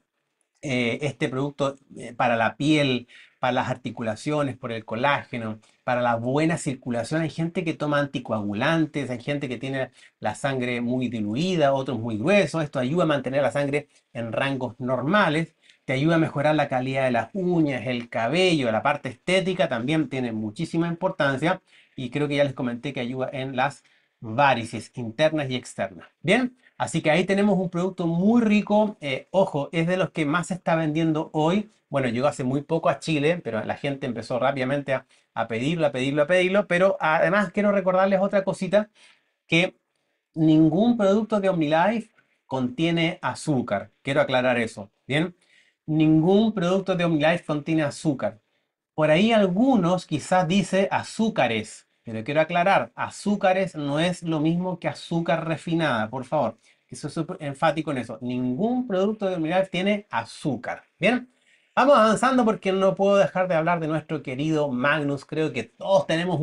eh, este producto eh, para la piel, para las articulaciones, por el colágeno, para la buena circulación. Hay gente que toma anticoagulantes, hay gente que tiene la sangre muy diluida, otros muy gruesos. Esto ayuda a mantener la sangre en rangos normales. Te ayuda a mejorar la calidad de las uñas, el cabello, la parte estética también tiene muchísima importancia. Y creo que ya les comenté que ayuda en las varices internas y externas. Bien, Así que ahí tenemos un producto muy rico. Eh, ojo, es de los que más se está vendiendo hoy. Bueno, llegó hace muy poco a Chile, pero la gente empezó rápidamente a, pedirlo, a pedirlo, a pedirlo. Pero además quiero recordarles otra cosita, que ningún producto de OmniLife contiene azúcar. Quiero aclarar eso. Bien, ningún producto de OmniLife contiene azúcar. Por ahí algunos quizás dice azúcares. Pero quiero aclarar, azúcares no es lo mismo que azúcar refinada, por favor. Eso es enfático en eso. Ningún producto de mineral tiene azúcar. Bien, vamos avanzando porque no puedo dejar de hablar de nuestro querido Magnus. Creo que todos tenemos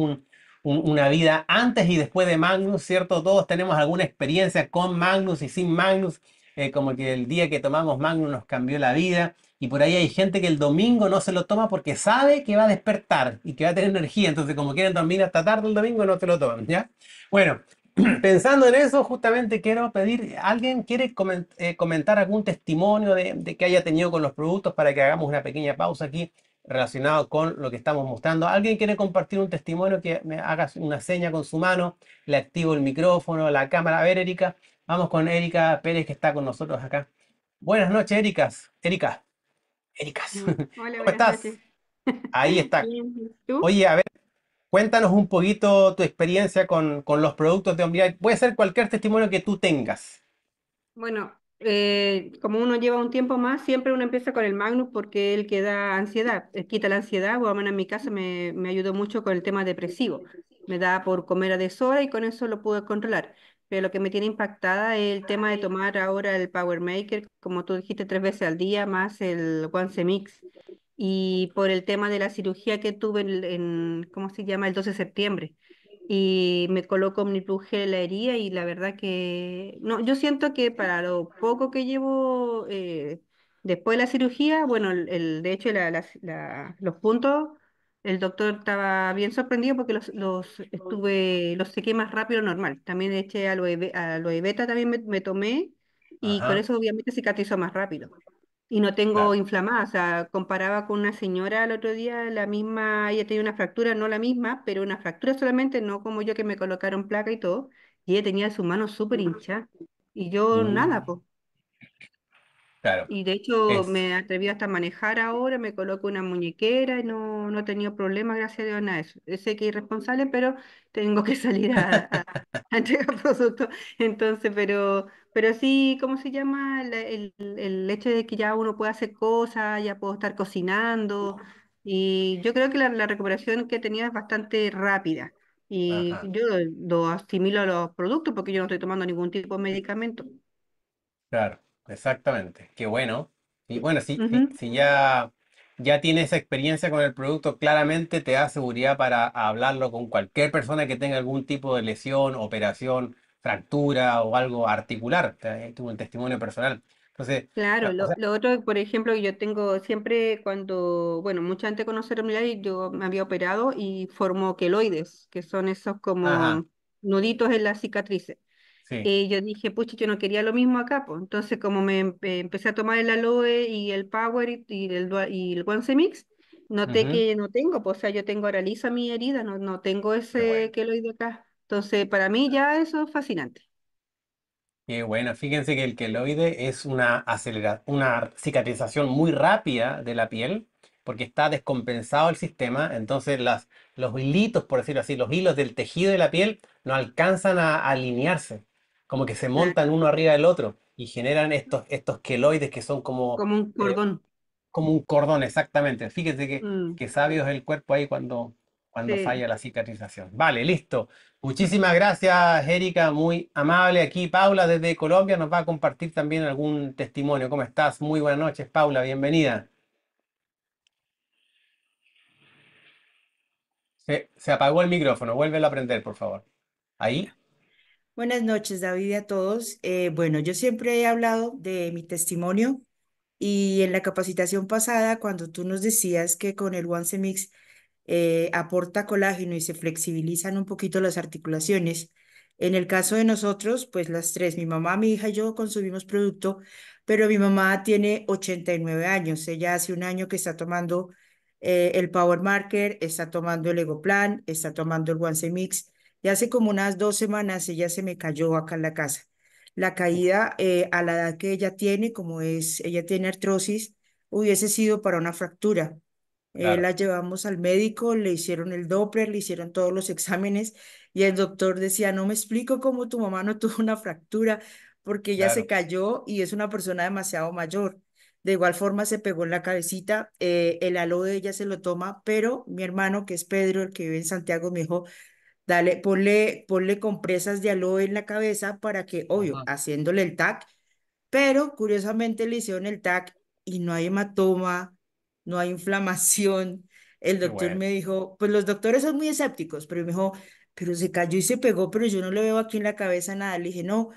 una vida antes y después de Magnus, ¿cierto? Todos tenemos alguna experiencia con Magnus y sin Magnus. Eh, como que el día que tomamos Magnus nos cambió la vida. Y por ahí hay gente que el domingo no se lo toma porque sabe que va a despertar y que va a tener energía. Entonces, como quieren dormir hasta tarde el domingo, no se lo toman, ¿ya? Bueno, pensando en eso, justamente quiero pedir, ¿alguien quiere eh, comentar algún testimonio de, que haya tenido con los productos para que hagamos una pequeña pausa aquí relacionado con lo que estamos mostrando? ¿Alguien quiere compartir un testimonio que me haga una seña con su mano? Le activo el micrófono, la cámara. A ver, Erika, vamos con Erika Pérez que está con nosotros acá. Buenas noches, Erika, Erika. Erika, ¿cómo estás? Ahí está. Oye, a ver, cuéntanos un poquito tu experiencia con, los productos de Omniad. Puede ser cualquier testimonio que tú tengas. Bueno, eh, como uno lleva un tiempo más, siempre uno empieza con el Magnus porque él que ansiedad, eh, quita la ansiedad, o en mi casa me, me ayudó mucho con el tema depresivo. Me da por comer a deshora y con eso lo pude controlar pero lo que me tiene impactada es el tema de tomar ahora el Power Maker, como tú dijiste, tres veces al día, más el Once Mix. Y por el tema de la cirugía que tuve en, ¿cómo se llama?, el 12 de septiembre. Y me coloco mi en la herida y la verdad que, no, yo siento que para lo poco que llevo eh, después de la cirugía, bueno, el, de hecho los puntos el doctor estaba bien sorprendido porque los, los estuve, los sequé más rápido normal. También eché aloe, aloe beta, también me, tomé y con eso obviamente cicatrizó más rápido. Y no tengo inflamada, o sea, comparaba con una señora el otro día, la misma, ella tenía una fractura, no la misma, pero una fractura solamente, no como yo que me colocaron placa y todo, y ella tenía su mano súper hincha. Y yo mm. nada, pues, y de hecho me atreví hasta a manejar ahora, me coloco una muñequera y no, no he tenido problemas, gracias a Dios, nada eso. Sé que es irresponsable, pero tengo que salir a, entregar productos. Entonces, pero, pero sí, ¿cómo se llama? El, el, hecho de que ya uno puede hacer cosas, ya puedo estar cocinando. Y yo creo que la, recuperación que he tenido es bastante rápida. Y yo lo asimilo a los productos porque yo no estoy tomando ningún tipo de medicamento. Claro. Exactamente, qué bueno. Y bueno, si, si, ya, ya tienes experiencia con el producto, claramente te da seguridad para hablarlo con cualquier persona que tenga algún tipo de lesión, operación, fractura o algo articular. Eh, Tuve un testimonio personal. Entonces, claro, lo, otro, por ejemplo, yo tengo siempre cuando, bueno, mucha antes de conocer a yo me había operado y formó queloides, que son esos como nuditos en las cicatrices. Y eh, yo dije, pucha, yo no quería lo mismo acá, pues. Entonces, como me em, eh, empecé a tomar el aloe y el power y, el, y el once mix, noté que no tengo, pues, o sea, yo tengo ahora lisa mi herida, no, no tengo ese bueno. acá. Entonces, para mí ya eso es fascinante. Qué bueno, fíjense que el queloide es una, una cicatrización muy rápida de la piel porque está descompensado el sistema, entonces las, los hilitos, por decirlo así, los hilos del tejido de la piel no alcanzan a alinearse como que se montan uno arriba del otro y generan estos, estos queloides que son como... Como un eh, cordón. como un cordón, exactamente. Fíjense que, mm. que sabio es el cuerpo ahí cuando, cuando falla la cicatrización. Vale, listo. Muchísimas gracias, Erika, muy amable. Aquí Paula desde Colombia nos va a compartir también algún testimonio. ¿Cómo estás? Muy buenas noches, Paula, bienvenida. Se, se apagó el micrófono, vuélvelo a prender, por favor. Ahí. Buenas noches, David, y a todos. Eh, bueno, yo siempre he hablado de mi testimonio y en la capacitación pasada, cuando tú nos decías que con el Once Mix eh, aporta colágeno y se flexibilizan un poquito las articulaciones, en el caso de nosotros, pues las tres, mi mamá, mi hija y yo consumimos producto, pero mi mamá tiene 89 años. Ella hace un año que está tomando eh, el Power Marker, está tomando el Ego Plan, está tomando el Once Mix hace como unas dos semanas ella se me cayó acá en la casa. La caída eh, a la edad que ella tiene, como es, ella tiene artrosis, hubiese sido para una fractura. Eh, la llevamos al médico, le hicieron el Doppler, le hicieron todos los exámenes y el doctor decía, no me explico cómo tu mamá no tuvo una fractura porque ella se cayó y es una persona demasiado mayor. De igual forma se pegó en la cabecita, eh, el aloe de ella se lo toma, pero mi hermano, que es Pedro, el que vive en Santiago, me dijo, dale, ponle, compresas de aloe en la cabeza para que, obvio, haciéndole el TAC, pero curiosamente le hicieron el TAC y no hay hematoma, no hay inflamación. El doctor me dijo, pues los doctores son muy escépticos, pero me dijo, pero se cayó y se pegó, pero yo no le veo aquí en la cabeza nada. Le dije, no,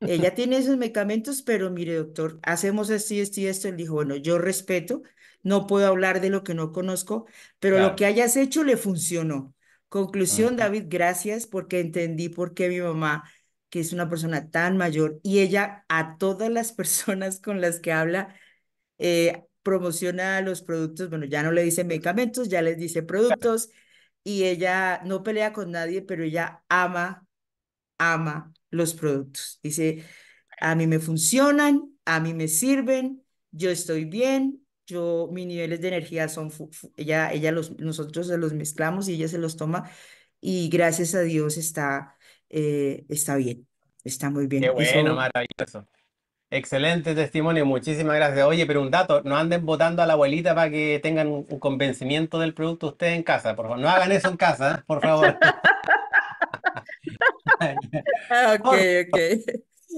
ella tiene esos medicamentos, pero mire, doctor, hacemos esto y esto y esto. Él dijo, bueno, yo respeto, no puedo hablar de lo que no conozco, pero lo que hayas hecho le funcionó. Conclusión, David, gracias porque entendí por qué mi mamá, que es una persona tan mayor, y ella a todas las personas con las que habla, eh, promociona los productos, bueno, ya no le dice medicamentos, ya les dice productos, y ella no pelea con nadie, pero ella ama, ama los productos. Dice, a mí me funcionan, a mí me sirven, yo estoy bien, yo, mis niveles de energía son, ella, ella los, nosotros se los mezclamos y ella se los toma y gracias a Dios está, eh, está bien, está muy bien. Qué bueno, maravilloso. Excelente testimonio, muchísimas gracias. Oye, pero un dato, no anden votando a la abuelita para que tengan un convencimiento del producto ustedes en casa, por favor. No hagan eso en casa, ¿eh? por favor. Ah, ok, ok.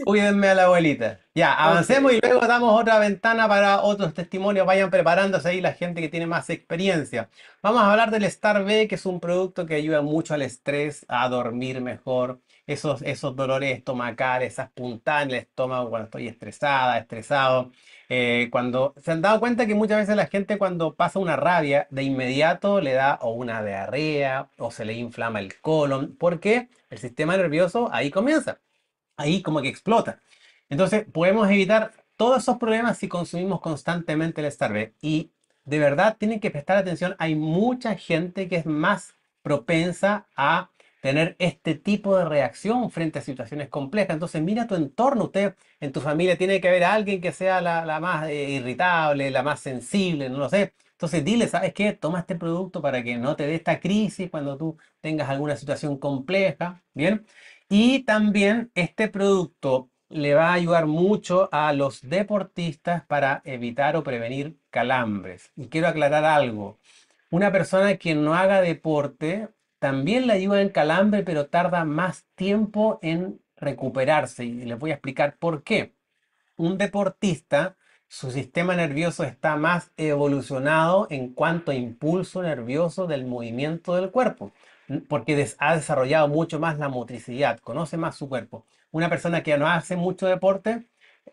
Cuídenme a la abuelita. Ya, avancemos y luego damos otra ventana para otros testimonios. Vayan preparándose ahí la gente que tiene más experiencia. Vamos a hablar del Star B, que es un producto que ayuda mucho al estrés, a dormir mejor. Esos, esos dolores estomacales, esas puntadas en el estómago cuando estoy estresada, estresado. Eh, cuando se han dado cuenta que muchas veces la gente cuando pasa una rabia, de inmediato le da o una diarrea o se le inflama el colon, porque el sistema nervioso ahí comienza ahí como que explota. Entonces, podemos evitar todos esos problemas si consumimos constantemente el Starbucks. Y de verdad tienen que prestar atención, hay mucha gente que es más propensa a tener este tipo de reacción frente a situaciones complejas. Entonces, mira tu entorno, usted en tu familia tiene que haber alguien que sea la, más eh, irritable, la más sensible, no lo sé. Entonces, dile, ¿sabes qué? Toma este producto para que no te dé esta crisis cuando tú tengas alguna situación compleja, ¿bien? Y también este producto le va a ayudar mucho a los deportistas para evitar o prevenir calambres. Y quiero aclarar algo. Una persona que no haga deporte también le ayuda en calambre, pero tarda más tiempo en recuperarse. Y les voy a explicar por qué. Un deportista, su sistema nervioso está más evolucionado en cuanto a impulso nervioso del movimiento del cuerpo porque ha desarrollado mucho más la motricidad, conoce más su cuerpo. Una persona que no hace mucho deporte,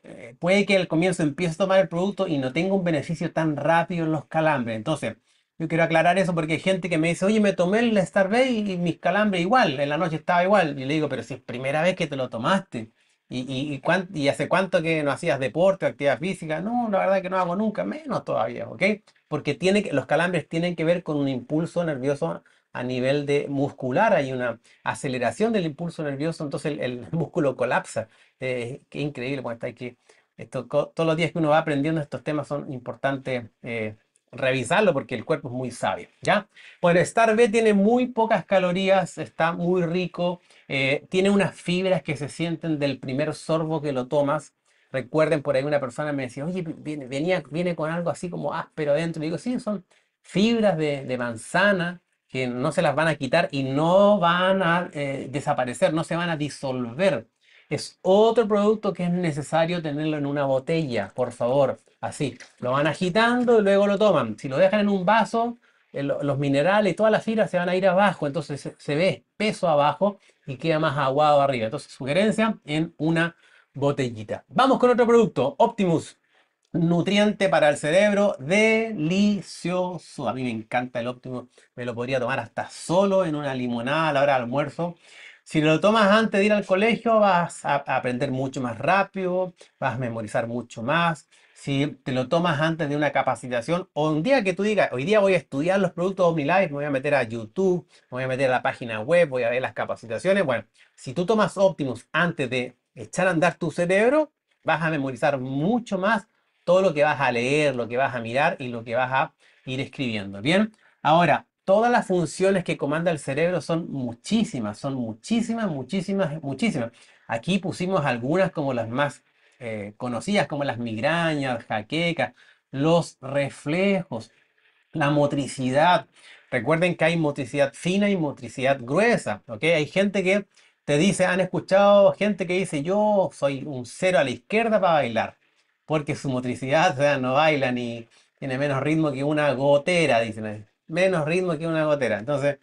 eh, puede que al comienzo empiece a tomar el producto y no tenga un beneficio tan rápido en los calambres. Entonces, yo quiero aclarar eso porque hay gente que me dice, oye, me tomé el Star y mis calambres igual, en la noche estaba igual. Y le digo, pero si es primera vez que te lo tomaste. ¿Y, y, hace cuánto que no hacías deporte actividad física? No, la verdad es que no hago nunca, menos todavía, ¿ok? Porque tiene que, los calambres tienen que ver con un impulso nervioso a nivel de muscular, hay una aceleración del impulso nervioso, entonces el, músculo colapsa. Eh, qué increíble, cuando está aquí. Esto, todos los días que uno va aprendiendo estos temas son importantes eh, revisarlo porque el cuerpo es muy sabio, ¿ya? Bueno, Star B tiene muy pocas calorías, está muy rico, eh, tiene unas fibras que se sienten del primer sorbo que lo tomas. Recuerden, por ahí una persona me decía, oye, viene, viene con algo así como áspero adentro. Y digo, sí, son fibras de manzana, que no se las van a quitar y no van a eh, desaparecer, no se van a disolver. Es otro producto que es necesario tenerlo en una botella, por favor. Así, lo van agitando y luego lo toman. Si lo dejan en un vaso, eh, los minerales y todas las fibras se van a ir abajo, entonces se, ve peso abajo y queda más aguado arriba. Entonces, sugerencia en una botellita. Vamos con otro producto, Optimus nutriente para el cerebro, delicioso. A mí me encanta el óptimo, me lo podría tomar hasta solo en una limonada a la hora del almuerzo. Si lo tomas antes de ir al colegio, vas a aprender mucho más rápido, vas a memorizar mucho más. Si te lo tomas antes de una capacitación o un día que tú digas, hoy día voy a estudiar los productos mi OmniLife, me voy a meter a YouTube, me voy a meter a la página web, voy a ver las capacitaciones. Bueno, si tú tomas óptimos antes de echar a andar tu cerebro, vas a memorizar mucho más todo lo que vas a leer, lo que vas a mirar y lo que vas a ir escribiendo. Bien, ahora, todas las funciones que comanda el cerebro son muchísimas, son muchísimas, muchísimas, muchísimas. Aquí pusimos algunas como las más eh, conocidas, como las migrañas, jaquecas, los reflejos, la motricidad. Recuerden que hay motricidad fina y motricidad gruesa, ¿ok? Hay gente que te dice, han escuchado gente que dice, yo soy un cero a la izquierda para bailar porque su motricidad no baila ni tiene menos ritmo que una gotera, dicen Menos ritmo que una gotera. Entonces,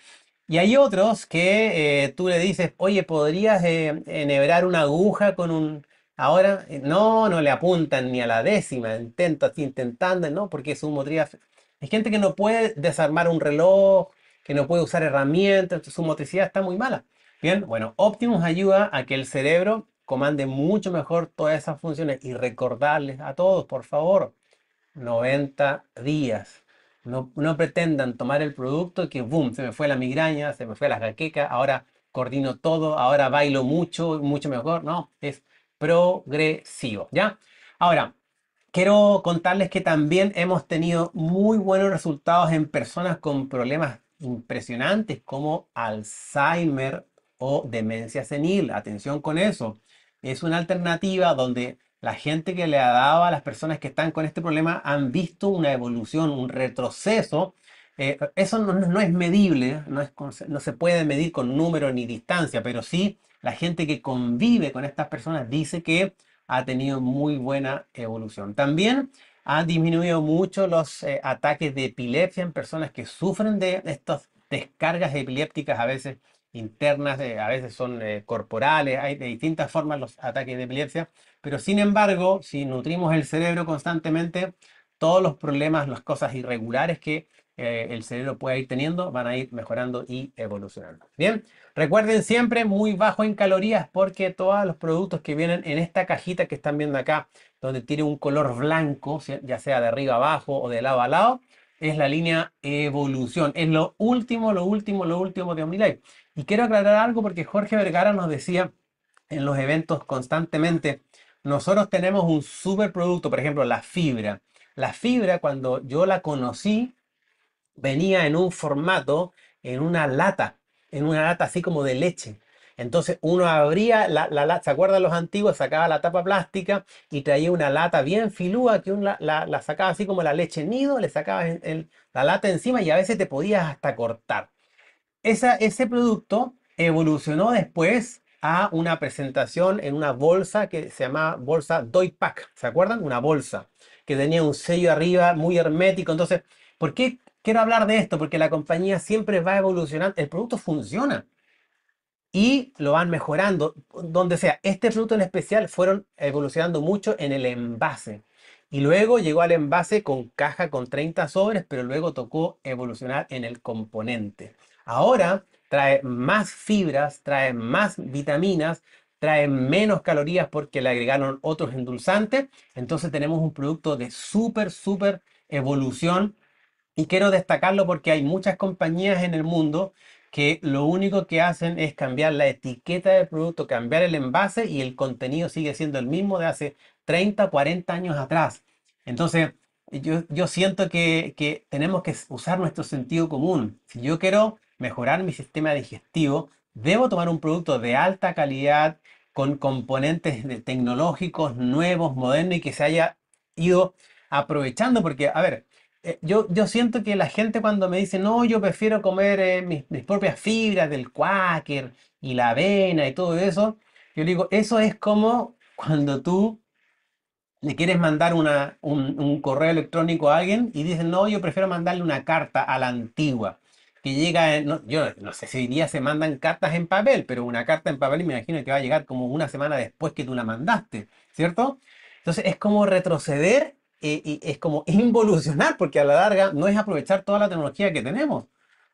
y hay otros que eh, tú le dices, oye, ¿podrías eh, enhebrar una aguja con un... Ahora, eh, no, no le apuntan ni a la décima, intenta, intentando, no, porque su motricidad... Hay gente que no puede desarmar un reloj, que no puede usar herramientas, su motricidad está muy mala. Bien, bueno, Optimus ayuda a que el cerebro comande mucho mejor todas esas funciones y recordarles a todos, por favor, 90 días. No, no, pretendan tomar el producto que, boom, se me fue la migraña, se me fue la jaqueca, ahora coordino todo, ahora bailo mucho, mucho mejor. No, es progresivo, ¿ya? Ahora, quiero contarles que también hemos tenido muy buenos resultados en personas con problemas impresionantes como Alzheimer o demencia senil. Atención con eso es una alternativa donde la gente que le ha dado a las personas que están con este problema han visto una evolución, un retroceso. Eh, eso no, es medible, no, se puede medir con número ni distancia, pero sí la gente que convive con estas personas dice que ha tenido muy buena evolución. También ha disminuido mucho los eh, ataques de epilepsia en personas que sufren de estas descargas epilépticas a veces internas, eh, a veces son eh, corporales, hay de distintas formas los ataques de epilepsia, pero sin embargo, si nutrimos el cerebro constantemente, todos los problemas, las cosas irregulares que eh, el cerebro pueda ir teniendo van a ir mejorando y evolucionando. Bien, recuerden siempre muy bajo en calorías porque todos los productos que vienen en esta cajita que están viendo acá, donde tiene un color blanco, ya sea de arriba abajo o de lado a lado, es la línea evolución. Es lo último, lo último, lo último de OmniLife. Y quiero aclarar algo porque Jorge Vergara nos decía en los eventos constantemente, nosotros tenemos un superproducto, producto, por ejemplo, la fibra. La fibra, cuando yo la conocí, venía en un formato, en una lata, en una lata así como de leche. Entonces uno abría la, lata, ¿se acuerdan los antiguos? Sacaba la tapa plástica y traía una lata bien filúa que uno la, sacaba así como la leche nido, le sacabas la lata encima y a veces te podías hasta cortar ese producto evolucionó después a una presentación en una bolsa que se llama bolsa Pack. ¿se acuerdan? Una bolsa que tenía un sello arriba muy hermético. Entonces, ¿por qué quiero hablar de esto? Porque la compañía siempre va evolucionando, el producto funciona y lo van mejorando donde sea. Este producto en especial fueron evolucionando mucho en el envase. Y luego llegó al envase con caja con 30 sobres, pero luego tocó evolucionar en el componente. Ahora trae más fibras, trae más vitaminas, trae menos calorías porque le agregaron otros endulzantes. Entonces tenemos un producto de súper, súper evolución. Y quiero destacarlo porque hay muchas compañías en el mundo que lo único que hacen es cambiar la etiqueta del producto, cambiar el envase y el contenido sigue siendo el mismo de hace 30, 40 años atrás. Entonces, yo, yo siento que, que, tenemos que usar nuestro sentido común. Si yo quiero mejorar mi sistema digestivo, debo tomar un producto de alta calidad, con componentes tecnológicos nuevos, modernos y que se haya ido aprovechando, porque, a ver, eh, yo, yo siento que la gente cuando me dice, no, yo prefiero comer eh, mis, propias fibras del cuáquer y la avena y todo eso, yo digo, eso es como cuando tú le quieres mandar una, un, un correo electrónico a alguien y dices, no, yo prefiero mandarle una carta a la antigua que llega, yo no sé si hoy día se mandan cartas en papel, pero una carta en papel me imagino que va a llegar como una semana después que tú la mandaste, ¿cierto? Entonces es como retroceder eh, y es como involucionar, porque a la larga no es aprovechar toda la tecnología que tenemos.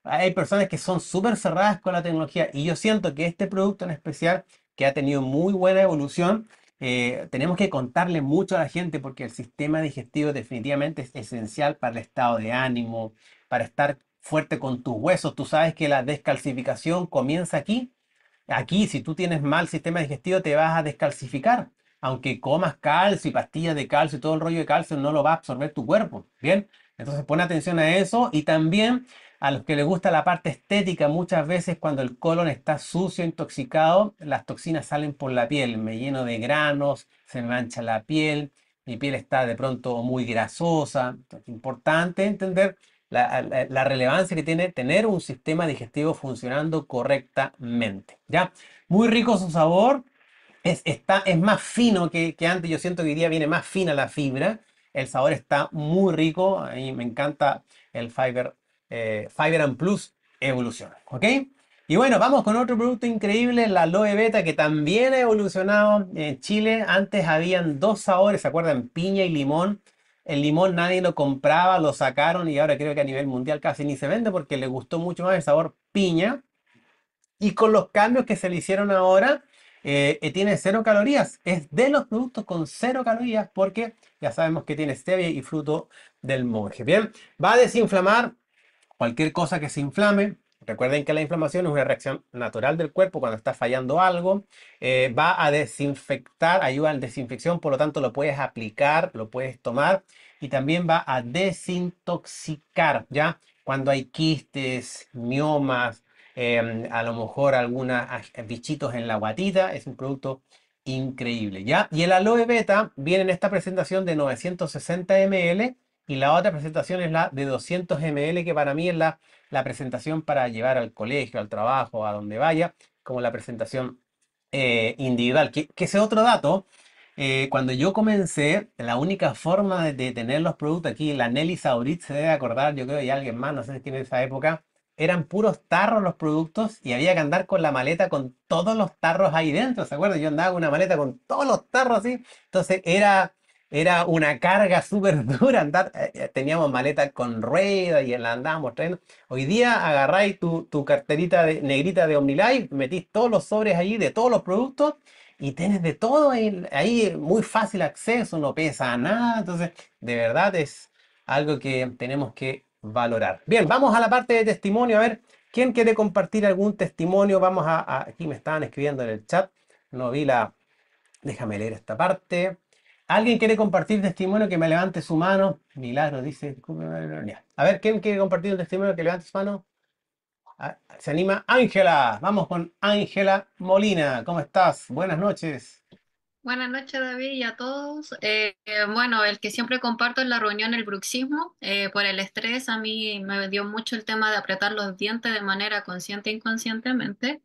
Hay personas que son súper cerradas con la tecnología y yo siento que este producto en especial, que ha tenido muy buena evolución, eh, tenemos que contarle mucho a la gente porque el sistema digestivo definitivamente es esencial para el estado de ánimo, para estar fuerte con tus huesos. Tú sabes que la descalcificación comienza aquí. Aquí, si tú tienes mal sistema digestivo, te vas a descalcificar. Aunque comas calcio y pastillas de calcio y todo el rollo de calcio, no lo va a absorber tu cuerpo. Bien, entonces pon atención a eso y también a los que les gusta la parte estética, muchas veces cuando el colon está sucio, intoxicado, las toxinas salen por la piel, me lleno de granos, se me mancha la piel, mi piel está de pronto muy grasosa. importante entender la, relevancia que tiene tener un sistema digestivo funcionando correctamente. ¿ya? Muy rico su sabor, es, está, es más fino que, antes, yo siento que hoy día viene más fina la fibra, el sabor está muy rico, a me encanta el Fiber, eh, Fiber and Plus Evolución. ¿ok? Y bueno, vamos con otro producto increíble, la loe beta, que también ha evolucionado en Chile. Antes habían dos sabores, ¿se acuerdan? Piña y limón. El limón nadie lo compraba, lo sacaron y ahora creo que a nivel mundial casi ni se vende porque le gustó mucho más el sabor piña. Y con los cambios que se le hicieron ahora, eh, eh, tiene cero calorías. Es de los productos con cero calorías porque ya sabemos que tiene stevia y fruto del monje. Bien, va a desinflamar cualquier cosa que se inflame. Recuerden que la inflamación es una reacción natural del cuerpo cuando está fallando algo. Eh, va a desinfectar, ayuda a la desinfección, por lo tanto lo puedes aplicar, lo puedes tomar y también va a desintoxicar, ¿ya? Cuando hay quistes, miomas, em, a lo mejor algunos ah, bichitos en la guatita, es un producto increíble, ¿ya? Y el aloe beta viene en esta presentación de 960 ml y la otra presentación es la de 200 ml, que para mí es la la presentación para llevar al colegio, al trabajo, a donde vaya, como la presentación eh, individual, que, ese otro dato, eh, cuando yo comencé, la única forma de, tener los productos aquí, la Nelly Saurit se debe acordar, yo creo, y alguien más, no sé si tiene esa época, eran puros tarros los productos y había que andar con la maleta con todos los tarros ahí dentro, ¿se acuerdan? Yo andaba con una maleta con todos los tarros así, entonces era era una carga súper dura andar. Eh, eh, teníamos maleta con ruedas y la andábamos trayendo. Hoy día agarráis tu, carterita negrita de OmniLife, metís todos los sobres ahí de todos los productos y tenés de todo ahí, muy fácil acceso, no pesa nada. Entonces, de verdad es algo que tenemos que valorar. Bien, vamos a la parte de testimonio. A ver, ¿quién quiere compartir algún testimonio? Vamos a, a aquí me estaban escribiendo en el chat. No vi la... Déjame leer esta parte. ¿Alguien quiere compartir testimonio que me levante su mano? Milagro, dice. A ver, ¿quién quiere compartir un testimonio que levante su mano? Se anima Ángela. Vamos con Ángela Molina. ¿Cómo estás? Buenas noches. Buenas noches, David, y a todos. Eh, eh, bueno, el que siempre comparto en la reunión, el bruxismo, eh, por el estrés, a mí me dio mucho el tema de apretar los dientes de manera consciente e inconscientemente.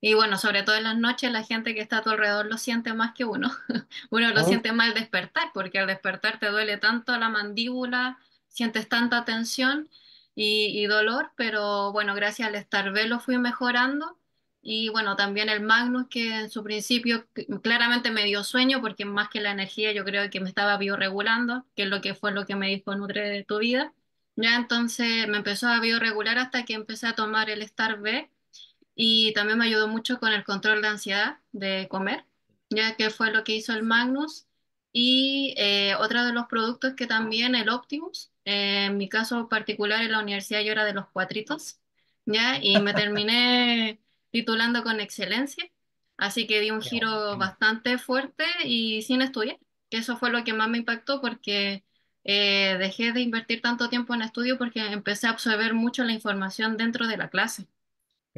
Y bueno, sobre todo en las noches, la gente que está a tu alrededor lo siente más que uno. uno lo oh. siente mal despertar, porque al despertar te duele tanto la mandíbula, sientes tanta tensión y, dolor, pero bueno, gracias al estar lo fui mejorando. Y bueno, también el Magnus, que en su principio claramente me dio sueño, porque más que la energía, yo creo que me estaba bioregulando, que es lo que fue lo que me dijo Nutre de tu vida. Ya entonces me empezó a bioregular hasta que empecé a tomar el Star B y también me ayudó mucho con el control de ansiedad de comer, ya que fue lo que hizo el Magnus. Y eh, otro de los productos que también el Optimus, eh, en mi caso particular en la universidad yo era de los cuatritos, ya, y me terminé titulando con excelencia, así que di un giro bastante fuerte y sin estudiar, que eso fue lo que más me impactó porque eh, dejé de invertir tanto tiempo en estudio porque empecé a absorber mucho la información dentro de la clase.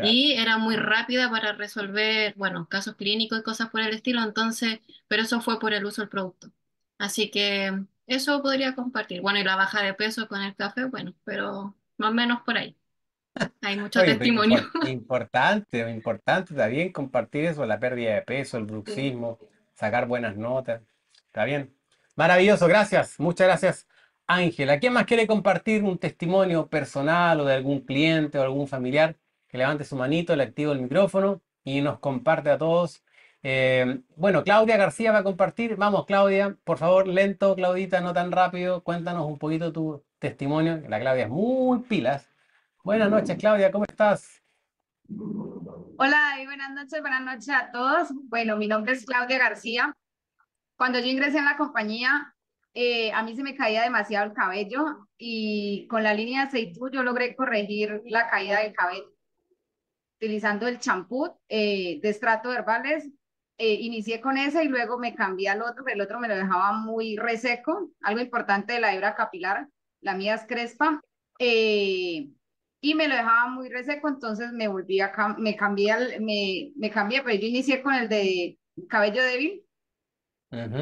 Y era muy rápida para resolver, bueno, casos clínicos y cosas por el estilo, entonces, pero eso fue por el uso del producto. Así que eso podría compartir. Bueno, y la baja de peso con el café, bueno, pero más o menos por ahí. Hay mucho testimonio. importante, importante también compartir eso, la pérdida de peso, el bruxismo, sacar buenas notas. Está bien. Maravilloso, gracias. Muchas gracias, Ángela. ¿Quién más quiere compartir un testimonio personal o de algún cliente o algún familiar? que levante su manito, le activo el micrófono y nos comparte a todos. Eh, bueno, Claudia García va a compartir. Vamos, Claudia, por favor, lento, Claudita, no tan rápido. Cuéntanos un poquito tu testimonio. La Claudia es muy pilas. Buenas noches, Claudia, ¿cómo estás? Hola, y buenas noches, buenas noches a todos. Bueno, mi nombre es Claudia García. Cuando yo ingresé en la compañía, eh, a mí se me caía demasiado el cabello y con la línea de aceitú yo logré corregir la caída del cabello utilizando el champú eh, de estrato herbales. Eh, inicié con ese y luego me cambié al otro, pero el otro me lo dejaba muy reseco. Algo importante de la hebra capilar, la mía es crespa. Eh, y me lo dejaba muy reseco, entonces me volví a me cambié, me, me pero pues yo inicié con el de cabello débil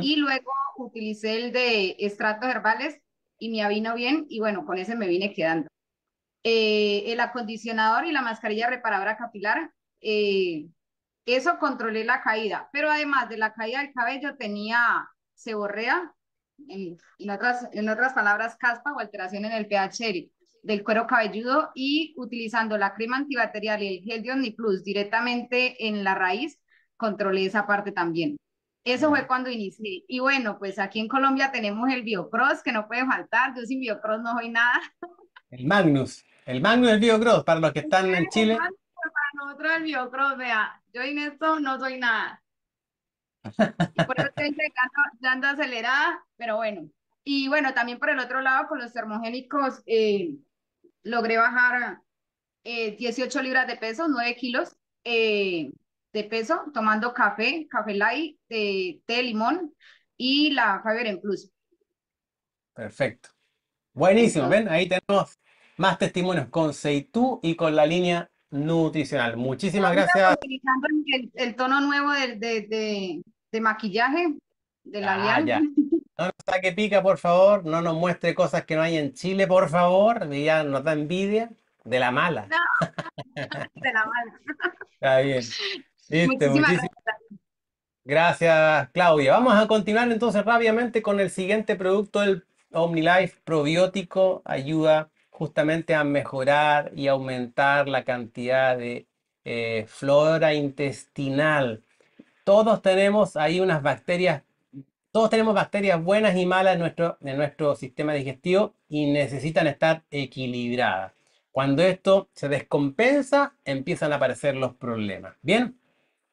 y luego utilicé el de estratos herbales y me avino bien y bueno, con ese me vine quedando. Eh, el acondicionador y la mascarilla reparadora capilar. Eh, eso controlé la caída, pero además de la caída del cabello tenía seborrea, en, otras, en otras palabras caspa o alteración en el pH del cuero cabelludo y utilizando la crema antibacterial y el gel de OmniPlus directamente en la raíz, controlé esa parte también. Eso fue cuando inicié. Y bueno, pues aquí en Colombia tenemos el Biopros, que no puede faltar. Yo sin Biopros no soy nada. El Magnus. El Magno del Biocross, para los que están en Chile. para nosotros el Biocross, vea, yo en esto no soy nada. por eso estoy ya anda acelerada, pero bueno. Y bueno, también por el otro lado, con los termogénicos, eh, logré bajar 18 eh, libras de peso, 9 kilos eh, de peso, tomando café, café light, té limón y la Fiber en Plus. Perfecto. Buenísimo, ven, ahí tenemos más testimonios con Seitu y con la línea nutricional. Muchísimas gracias. El, tono nuevo de, maquillaje, de la ah, línea. No nos saque pica, por favor. No nos muestre cosas que no hay en Chile, por favor. Ya nos da envidia. De la mala. de la mala. Está bien. muchísimas gracias. Gracias, Claudia. Vamos a continuar entonces rápidamente con el siguiente producto El OmniLife, probiótico, ayuda justamente a mejorar y aumentar la cantidad de eh, flora intestinal. Todos tenemos ahí unas bacterias, todos tenemos bacterias buenas y malas en nuestro, en nuestro sistema digestivo y necesitan estar equilibradas. Cuando esto se descompensa, empiezan a aparecer los problemas. Bien,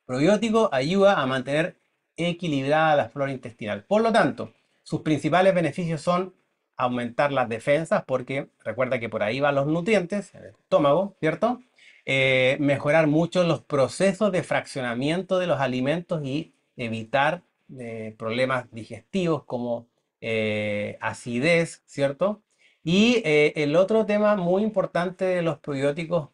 probiótico ayuda a mantener equilibrada la flora intestinal. Por lo tanto, sus principales beneficios son aumentar las defensas porque recuerda que por ahí van los nutrientes, el estómago, ¿cierto? Eh, mejorar mucho los procesos de fraccionamiento de los alimentos y evitar eh, problemas digestivos como eh, acidez, ¿cierto? Y el otro tema muy importante de los probióticos,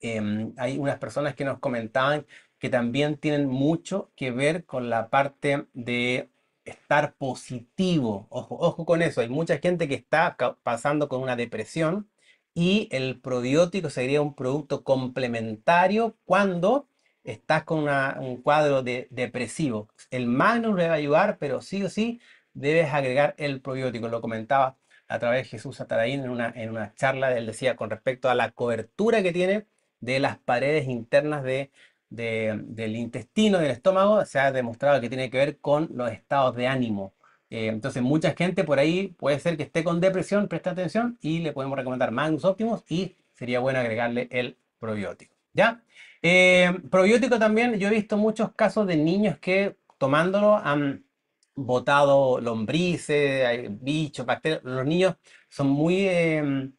em, hay unas personas que nos comentaban que también tienen mucho que ver con la parte de estar positivo. Ojo, con eso, hay mucha gente que está pasando con una depresión y el probiótico sería un producto complementario cuando estás con un cuadro de, depresivo. El Magnum le va a ayudar, pero sí o sí debes agregar el probiótico. Lo comentaba a través de Jesús Ataraín en una, en una charla, él decía con respecto a la cobertura que tiene de las paredes internas de del intestino, del estómago, se ha demostrado que tiene que ver con los estados de ánimo. Eh, entonces, mucha gente por ahí puede ser que esté con depresión, presta atención y le podemos recomendar mangos óptimos y sería bueno agregarle el probiótico. ¿Ya? Eh, probiótico también, yo he visto muchos casos de niños que tomándolo han botado lombrices, bichos, bacterias. Los niños son muy eh,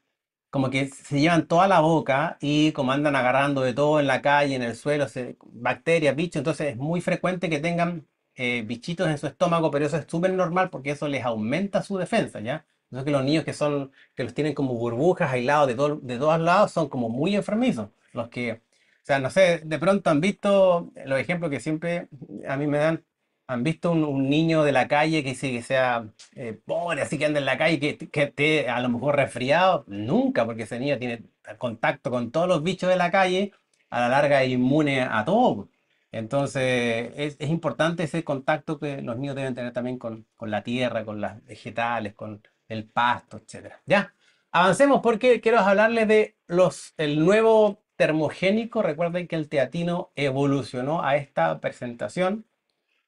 como que se llevan toda la boca y como andan agarrando de todo en la calle, en el suelo, bacterias, bichos, entonces es muy frecuente que tengan eh, bichitos en su estómago, pero eso es súper normal porque eso les aumenta su defensa, ¿ya? Entonces que los niños que son, que los tienen como burbujas aislados de, de todos lados son como muy enfermizos, los que... O sea, no sé, de pronto han visto los ejemplos que siempre a mí me dan ¿Han visto un, niño de la calle que, sí, que sea eh, pobre, así que anda en la calle, que, que, esté a lo mejor resfriado? Nunca, porque ese niño tiene contacto con todos los bichos de la calle, a la larga inmune a todo. Entonces, es, es importante ese contacto que los niños deben tener también con, con la tierra, con las vegetales, con el pasto, etc. Ya, avancemos porque quiero hablarles de los, el nuevo termogénico. Recuerden que el teatino evolucionó a esta presentación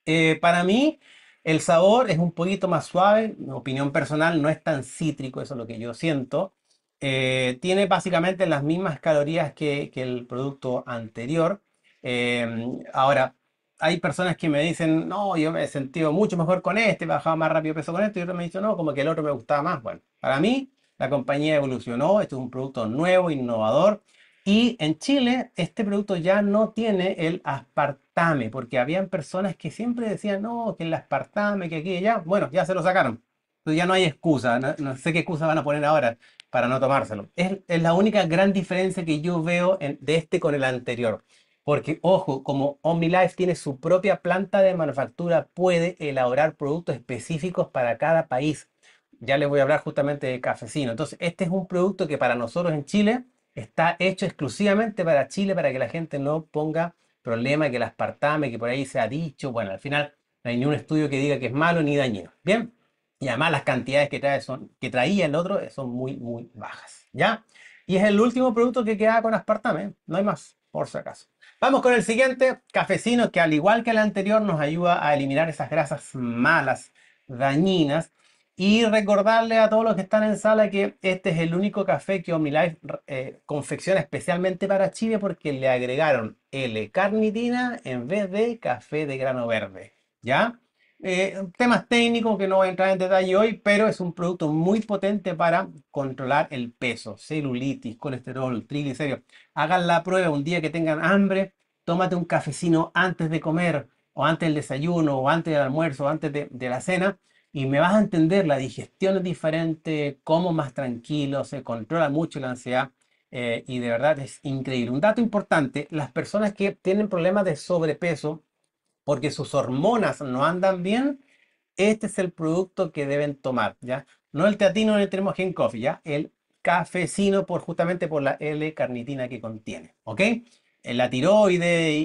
eh, para mí, el sabor es un poquito más suave, mi opinión personal, no es tan cítrico, eso es lo que yo siento. Eh, tiene básicamente las mismas calorías que, que el producto anterior. Em, ahora, hay personas que me dicen, no, yo me he sentido mucho mejor con este, bajaba más rápido peso con este, y otro me dice no, como que el otro me gustaba más. Bueno, para mí, la compañía evolucionó, este es un producto nuevo, innovador, y en Chile, este producto ya no tiene el aspartame porque habían personas que siempre decían, no, que el aspartame, que aquí y allá, bueno, ya se lo sacaron. Entonces ya no hay excusa, no, sé qué excusa van a poner ahora para no tomárselo. Es, es la única gran diferencia que yo veo de este con el anterior. Porque, ojo, como OmniLife tiene su propia planta de manufactura, puede elaborar productos específicos para cada país. Ya les voy a hablar justamente de cafecino. Entonces, este es un producto que para nosotros en Chile está hecho exclusivamente para Chile, para que la gente no ponga problema, que el aspartame, que por ahí se ha dicho, bueno, al final no hay ningún estudio que diga que es malo ni dañino. Bien, y además las cantidades que, trae son, que traía el otro eh, son muy, muy bajas. ¿Ya? Y es el último producto que queda con aspartame, ¿eh? no hay más, por si acaso. Vamos con el siguiente, cafecino, que al igual que el anterior nos ayuda a eliminar esas grasas malas, dañinas, y recordarle a todos los que están en sala que este es el único café que OmniLife eh, confecciona especialmente para Chile porque le agregaron L-carnitina en vez de café de grano verde. ¿Ya? Eh, temas técnicos que no voy a entrar en detalle hoy, pero es un producto muy potente para controlar el peso, celulitis, colesterol, triglicéridos. Hagan la prueba un día que tengan hambre, tómate un cafecino antes de comer o antes del desayuno o antes del almuerzo o antes de la cena y me vas a entender, la digestión es diferente, como más tranquilo, se controla mucho la ansiedad eh, y de verdad es increíble. Un dato importante, las personas que tienen problemas de sobrepeso porque sus hormonas no andan bien, este es el producto que deben tomar, ¿ya? No el teatino no el termogen coffee, ¿ya? El cafecino por, justamente por la L-carnitina que contiene, ¿ok? La tiroide,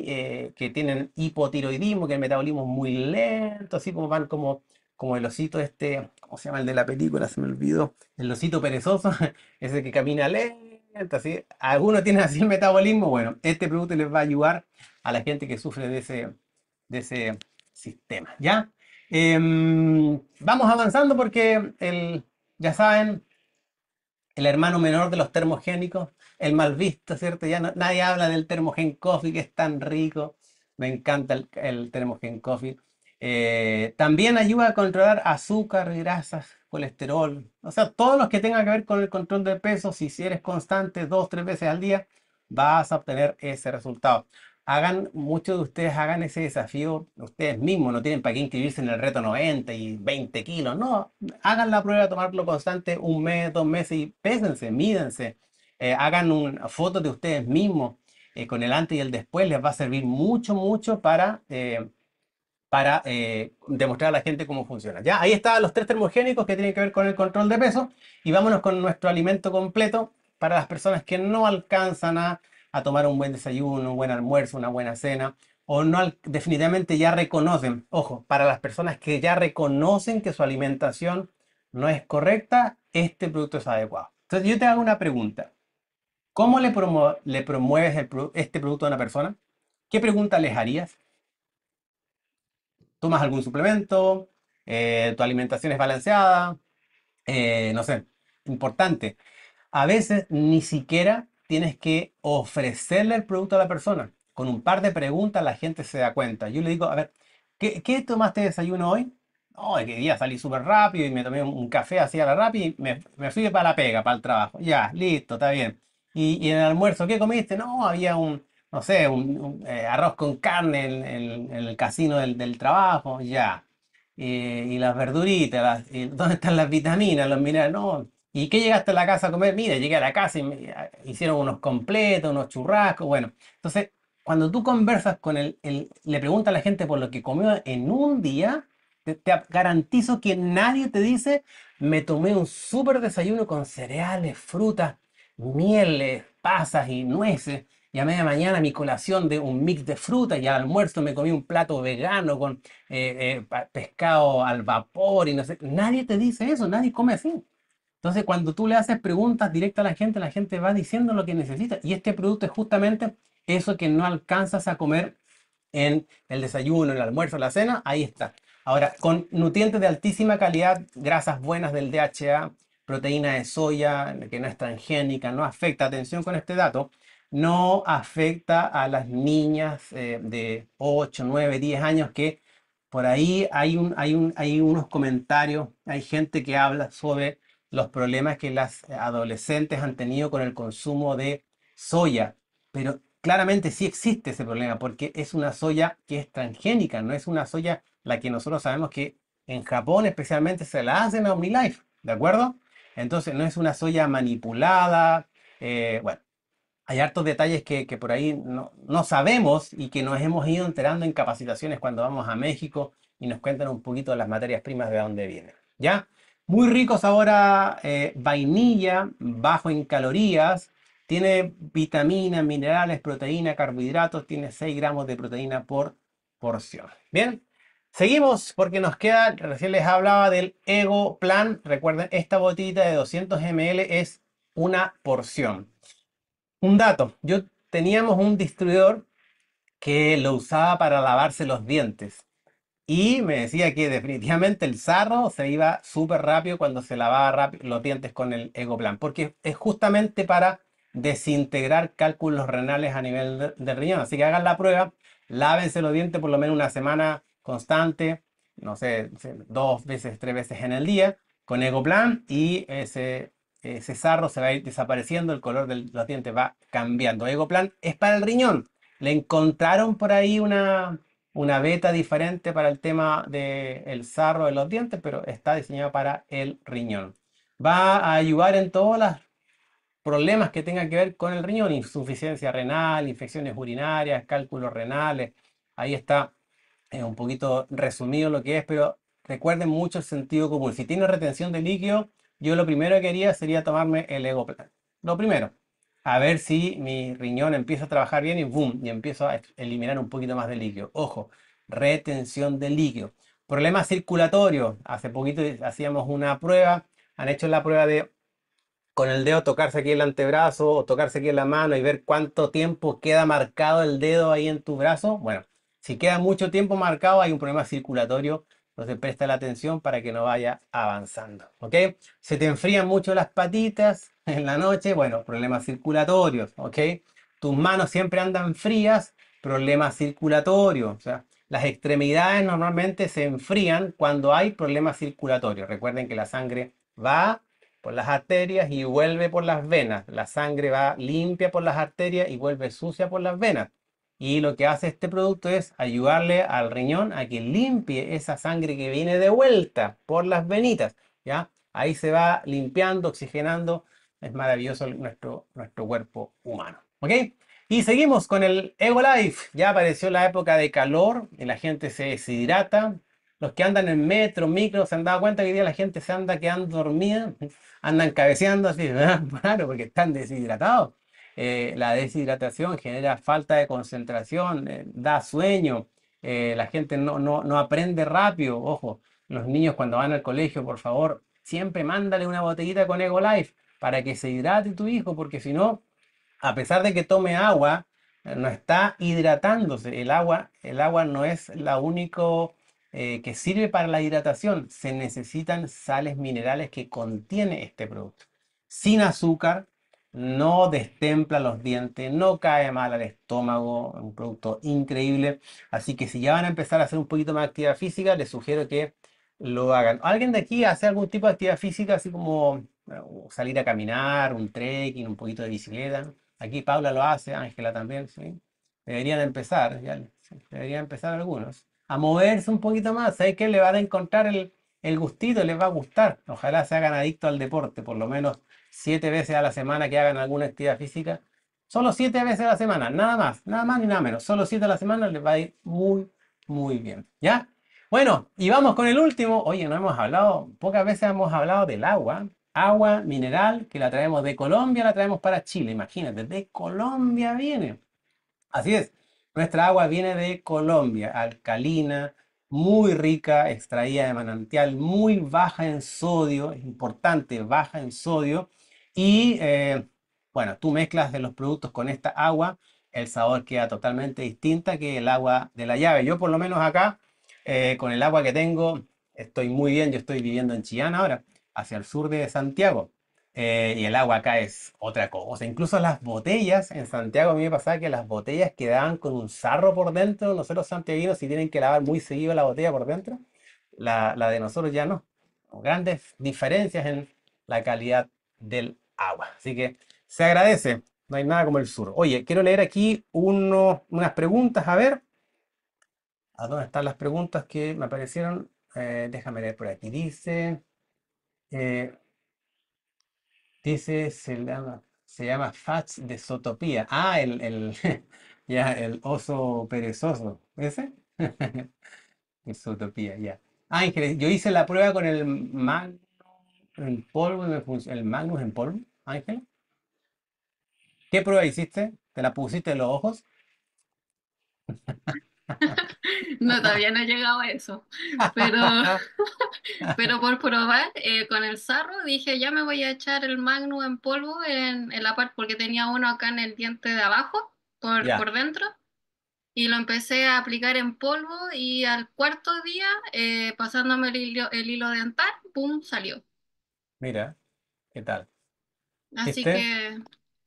eh, que tienen hipotiroidismo, que el metabolismo es muy lento, así como van como como el osito este, ¿cómo se llama el de la película? Se me olvidó. El osito perezoso, ese que camina lento, así. ¿Alguno tiene así metabolismo. Bueno, este producto les va a ayudar a la gente que sufre de ese, de ese sistema, ¿ya? Em, vamos avanzando porque, el, ya saben, el hermano menor de los termogénicos, el mal visto, ¿cierto? Ya nadie habla del termogen coffee que es tan rico. Me encanta el, el termogen coffee eh, también ayuda a controlar azúcar, grasas, colesterol, o sea, todos los que tengan que ver con el control de peso, si eres constante dos, tres veces al día, vas a obtener ese resultado. Hagan, muchos de ustedes hagan ese desafío ustedes mismos, no tienen para qué inscribirse en el reto 90 y 20 kilos, no, hagan la prueba de tomarlo constante un mes, dos meses y pésense, mídense, eh, hagan una foto de ustedes mismos eh, con el antes y el después, les va a servir mucho, mucho para para eh, demostrar a la gente cómo funciona. Ya, ahí están los tres termogénicos que tienen que ver con el control de peso y vámonos con nuestro alimento completo para las personas que no alcanzan a, tomar un buen desayuno, un buen almuerzo, una buena cena o no definitivamente ya reconocen, ojo, para las personas que ya reconocen que su alimentación no es correcta, este producto es adecuado. Entonces yo te hago una pregunta. ¿Cómo le, promueves este producto a una persona? ¿Qué pregunta les harías? tomas algún suplemento, eh, tu alimentación es balanceada, eh, no sé, importante. A veces ni siquiera tienes que ofrecerle el producto a la persona. Con un par de preguntas la gente se da cuenta. Yo le digo, a ver, ¿qué, tomaste de desayuno hoy? es que día salí súper rápido y me tomé un, café así a la rápida y me, fui para la pega, para el trabajo. Ya, listo, está bien. Y, y en el almuerzo, ¿qué comiste? No, había un, no sé, un, eh, arroz con carne en, el casino del, trabajo, ya. y las verduritas, ¿dónde están las vitaminas, los minerales? No. ¿Y qué llegaste a la casa a comer? Mira, llegué a la casa y me, hicieron unos completos, unos churrascos. Bueno, entonces, cuando tú conversas con él, le preguntas a la gente por lo que comió en un día, te, te garantizo que nadie te dice, me tomé un súper desayuno con cereales, frutas, mieles, pasas y nueces y a media mañana mi colación de un mix de fruta y al almuerzo me comí un plato vegano con eh, eh, pescado al vapor y no sé. Nadie te dice eso, nadie come así. Entonces, cuando tú le haces preguntas directas a la gente, la gente va diciendo lo que necesita. Y este producto es justamente eso que no alcanzas a comer en el desayuno, el almuerzo, la cena. Ahí está. Ahora, con nutrientes de altísima calidad, grasas buenas del DHA, proteína de soya, que no es transgénica, no afecta. Atención con este dato no afecta a las niñas eh, de 8, 9, 10 años que por ahí hay, un, hay, un, hay unos comentarios, hay gente que habla sobre los problemas que las adolescentes han tenido con el consumo de soya, pero claramente sí existe ese problema porque es una soya que es transgénica, no es una soya la que nosotros sabemos que en Japón especialmente se la hacen a OmniLife, ¿de acuerdo? Entonces no es una soya manipulada, eh, bueno, hay hartos detalles que, por ahí no, sabemos y que nos hemos ido enterando en capacitaciones cuando vamos a México y nos cuentan un poquito de las materias primas de dónde vienen. ¿Ya? Muy ricos ahora, eh, vainilla, bajo en calorías, tiene vitaminas, minerales, proteína, carbohidratos, tiene 6 gramos de proteína por porción. Bien, seguimos porque nos queda, recién les hablaba del Ego Plan. Recuerden, esta botita de 200 ml es una porción. Un dato, yo teníamos un distribuidor que lo usaba para lavarse los dientes y me decía que definitivamente el sarro se iba súper rápido cuando se lavaba rápido los dientes con el Egoplan, porque es justamente para desintegrar cálculos renales a nivel del de riñón. Así que hagan la prueba, lávense los dientes por lo menos una semana constante, no sé, dos veces, tres veces en el día con Egoplan y ese se eh, cesarro se va a ir desapareciendo, el color de los dientes va cambiando. Egoplan es para el riñón. Le encontraron por ahí una, una beta diferente para el tema del el sarro de los dientes, pero está diseñado para el riñón. Va a ayudar en todos los problemas que tengan que ver con el riñón, insuficiencia renal, infecciones urinarias, cálculos renales. Ahí está eh, un poquito resumido lo que es, pero recuerden mucho el sentido común. Si tiene retención de líquido, yo lo primero que haría sería tomarme el Egoplan. Lo primero, a ver si mi riñón empieza a trabajar bien y boom, y empiezo a eliminar un poquito más de líquido. Ojo, retención de líquido. Problemas circulatorios. Hace poquito hacíamos una prueba, han hecho la prueba de con el dedo tocarse aquí el antebrazo o tocarse aquí en la mano y ver cuánto tiempo queda marcado el dedo ahí en tu brazo. Bueno, si queda mucho tiempo marcado hay un problema circulatorio entonces presta la atención para que no vaya avanzando. ¿Ok? Se te enfrían mucho las patitas en la noche. Bueno, problemas circulatorios. ¿Ok? Tus manos siempre andan frías. Problemas circulatorios. O sea, las extremidades normalmente se enfrían cuando hay problemas circulatorios. Recuerden que la sangre va por las arterias y vuelve por las venas. La sangre va limpia por las arterias y vuelve sucia por las venas. Y lo que hace este producto es ayudarle al riñón a que limpie esa sangre que viene de vuelta por las venitas, ¿ya? Ahí se va limpiando, oxigenando. Es maravilloso nuestro, nuestro cuerpo humano, ¿ok? Y seguimos con el Ego Life. Ya apareció la época de calor y la gente se deshidrata. Los que andan en metro, micro, se han dado cuenta que hoy día la gente se anda quedando dormida, andan cabeceando así, ¿verdad? Claro, porque están deshidratados. Eh, la deshidratación genera falta de concentración, eh, da sueño, eh, la gente no, aprende rápido. Ojo, los niños cuando van al colegio, por favor, siempre mándale una botellita con Ego Life para que se hidrate tu hijo, porque si no, a pesar de que tome agua, no está hidratándose. El agua, el agua no es la única que sirve para la hidratación. Se necesitan sales minerales que contiene este producto. Sin azúcar, no destempla los dientes, no cae mal al estómago, un producto increíble. Así que si ya van a empezar a hacer un poquito más de actividad física, les sugiero que lo hagan. ¿Alguien de aquí hace algún tipo de actividad física, así como eh, salir a caminar, un trekking, un poquito de bicicleta? Aquí Paula lo hace, Ángela también, ¿sí? Deberían empezar, ya, deberían empezar algunos. A moverse un poquito más, Hay que Le van a encontrar el, el gustito, les va a gustar. Ojalá se hagan adicto al deporte, por lo menos siete veces a la semana que hagan alguna actividad física. Solo siete veces a la semana, nada más, nada más ni nada menos. Solo siete a la semana les va a ir muy, muy bien. ¿Ya? Bueno, y vamos con el último. Oye, no hemos hablado, pocas veces hemos hablado del agua. Agua mineral que la traemos de Colombia, la traemos para Chile. Imagínate, de Colombia viene. Así es, nuestra agua viene de Colombia, alcalina, muy rica, extraída de manantial, muy baja en sodio, es importante, baja en sodio. Y eh, bueno, tú mezclas de los productos con esta agua, el sabor queda totalmente distinta que el agua de la llave. Yo por lo menos acá, eh, con el agua que tengo, estoy muy bien. Yo estoy viviendo en Chillán ahora, hacia el sur de Santiago. Eh, y el agua acá es otra cosa. Incluso las botellas, en Santiago a mí me pasaba que las botellas quedaban con un sarro por dentro. Nosotros santiaguinos, si tienen que lavar muy seguido la botella por dentro, la, la de nosotros ya no. Grandes diferencias en la calidad del agua. Así que se agradece, no hay nada como el sur. Oye, quiero leer aquí uno, unas preguntas, a ver. ¿A dónde están las preguntas que me aparecieron? Eh, déjame leer por aquí. Dice, eh, dice, se llama, se llama Fats de Sotopía. Ah, el, ya, el oso perezoso. ¿Ese? Isotopía, ya. ah, Ángeles, yo hice la prueba con el Magnus en polvo, el Magnus en polvo. Ángel? ¿Qué prueba hiciste? ¿Te la pusiste en los ojos? No, todavía no he llegado a eso, pero, pero por probar eh, con el sarro dije ya me voy a echar el magnum en polvo en, la porque tenía uno acá en el diente de abajo, por, dentro, y lo empecé a aplicar en polvo y al cuarto día, eh, pasándome el hilo, el hilo dental, ¡pum!, salió. Mira, ¿qué tal? Así que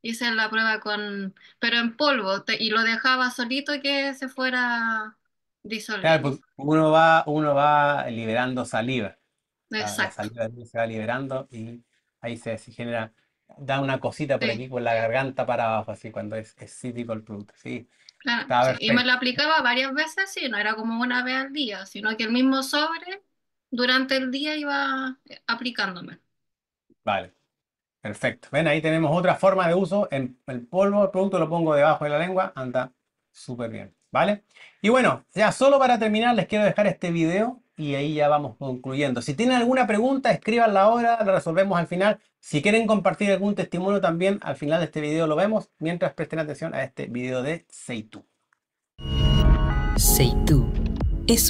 hice la prueba con, pero en polvo, y lo dejaba solito y que se fuera disolviendo. Pues, uno va, uno va liberando saliva. Exacto. La, saliva saliva se va liberando y ahí se, genera, da una cosita por aquí, con la garganta para abajo, así cuando es, es producto, sí. Claro, y me lo aplicaba varias veces, y no era como una vez al día, sino que el mismo sobre durante el día iba aplicándome. Vale. Perfecto. Ven, ahí tenemos otra forma de uso. En el polvo, el producto lo pongo debajo de la lengua, anda súper bien. ¿Vale? Y bueno, ya solo para terminar les quiero dejar este video y ahí ya vamos concluyendo. Si tienen alguna pregunta, escríbanla ahora, la resolvemos al final. Si quieren compartir algún testimonio también, al final de este video lo vemos, mientras presten atención a este video de Seitu. Seitu es un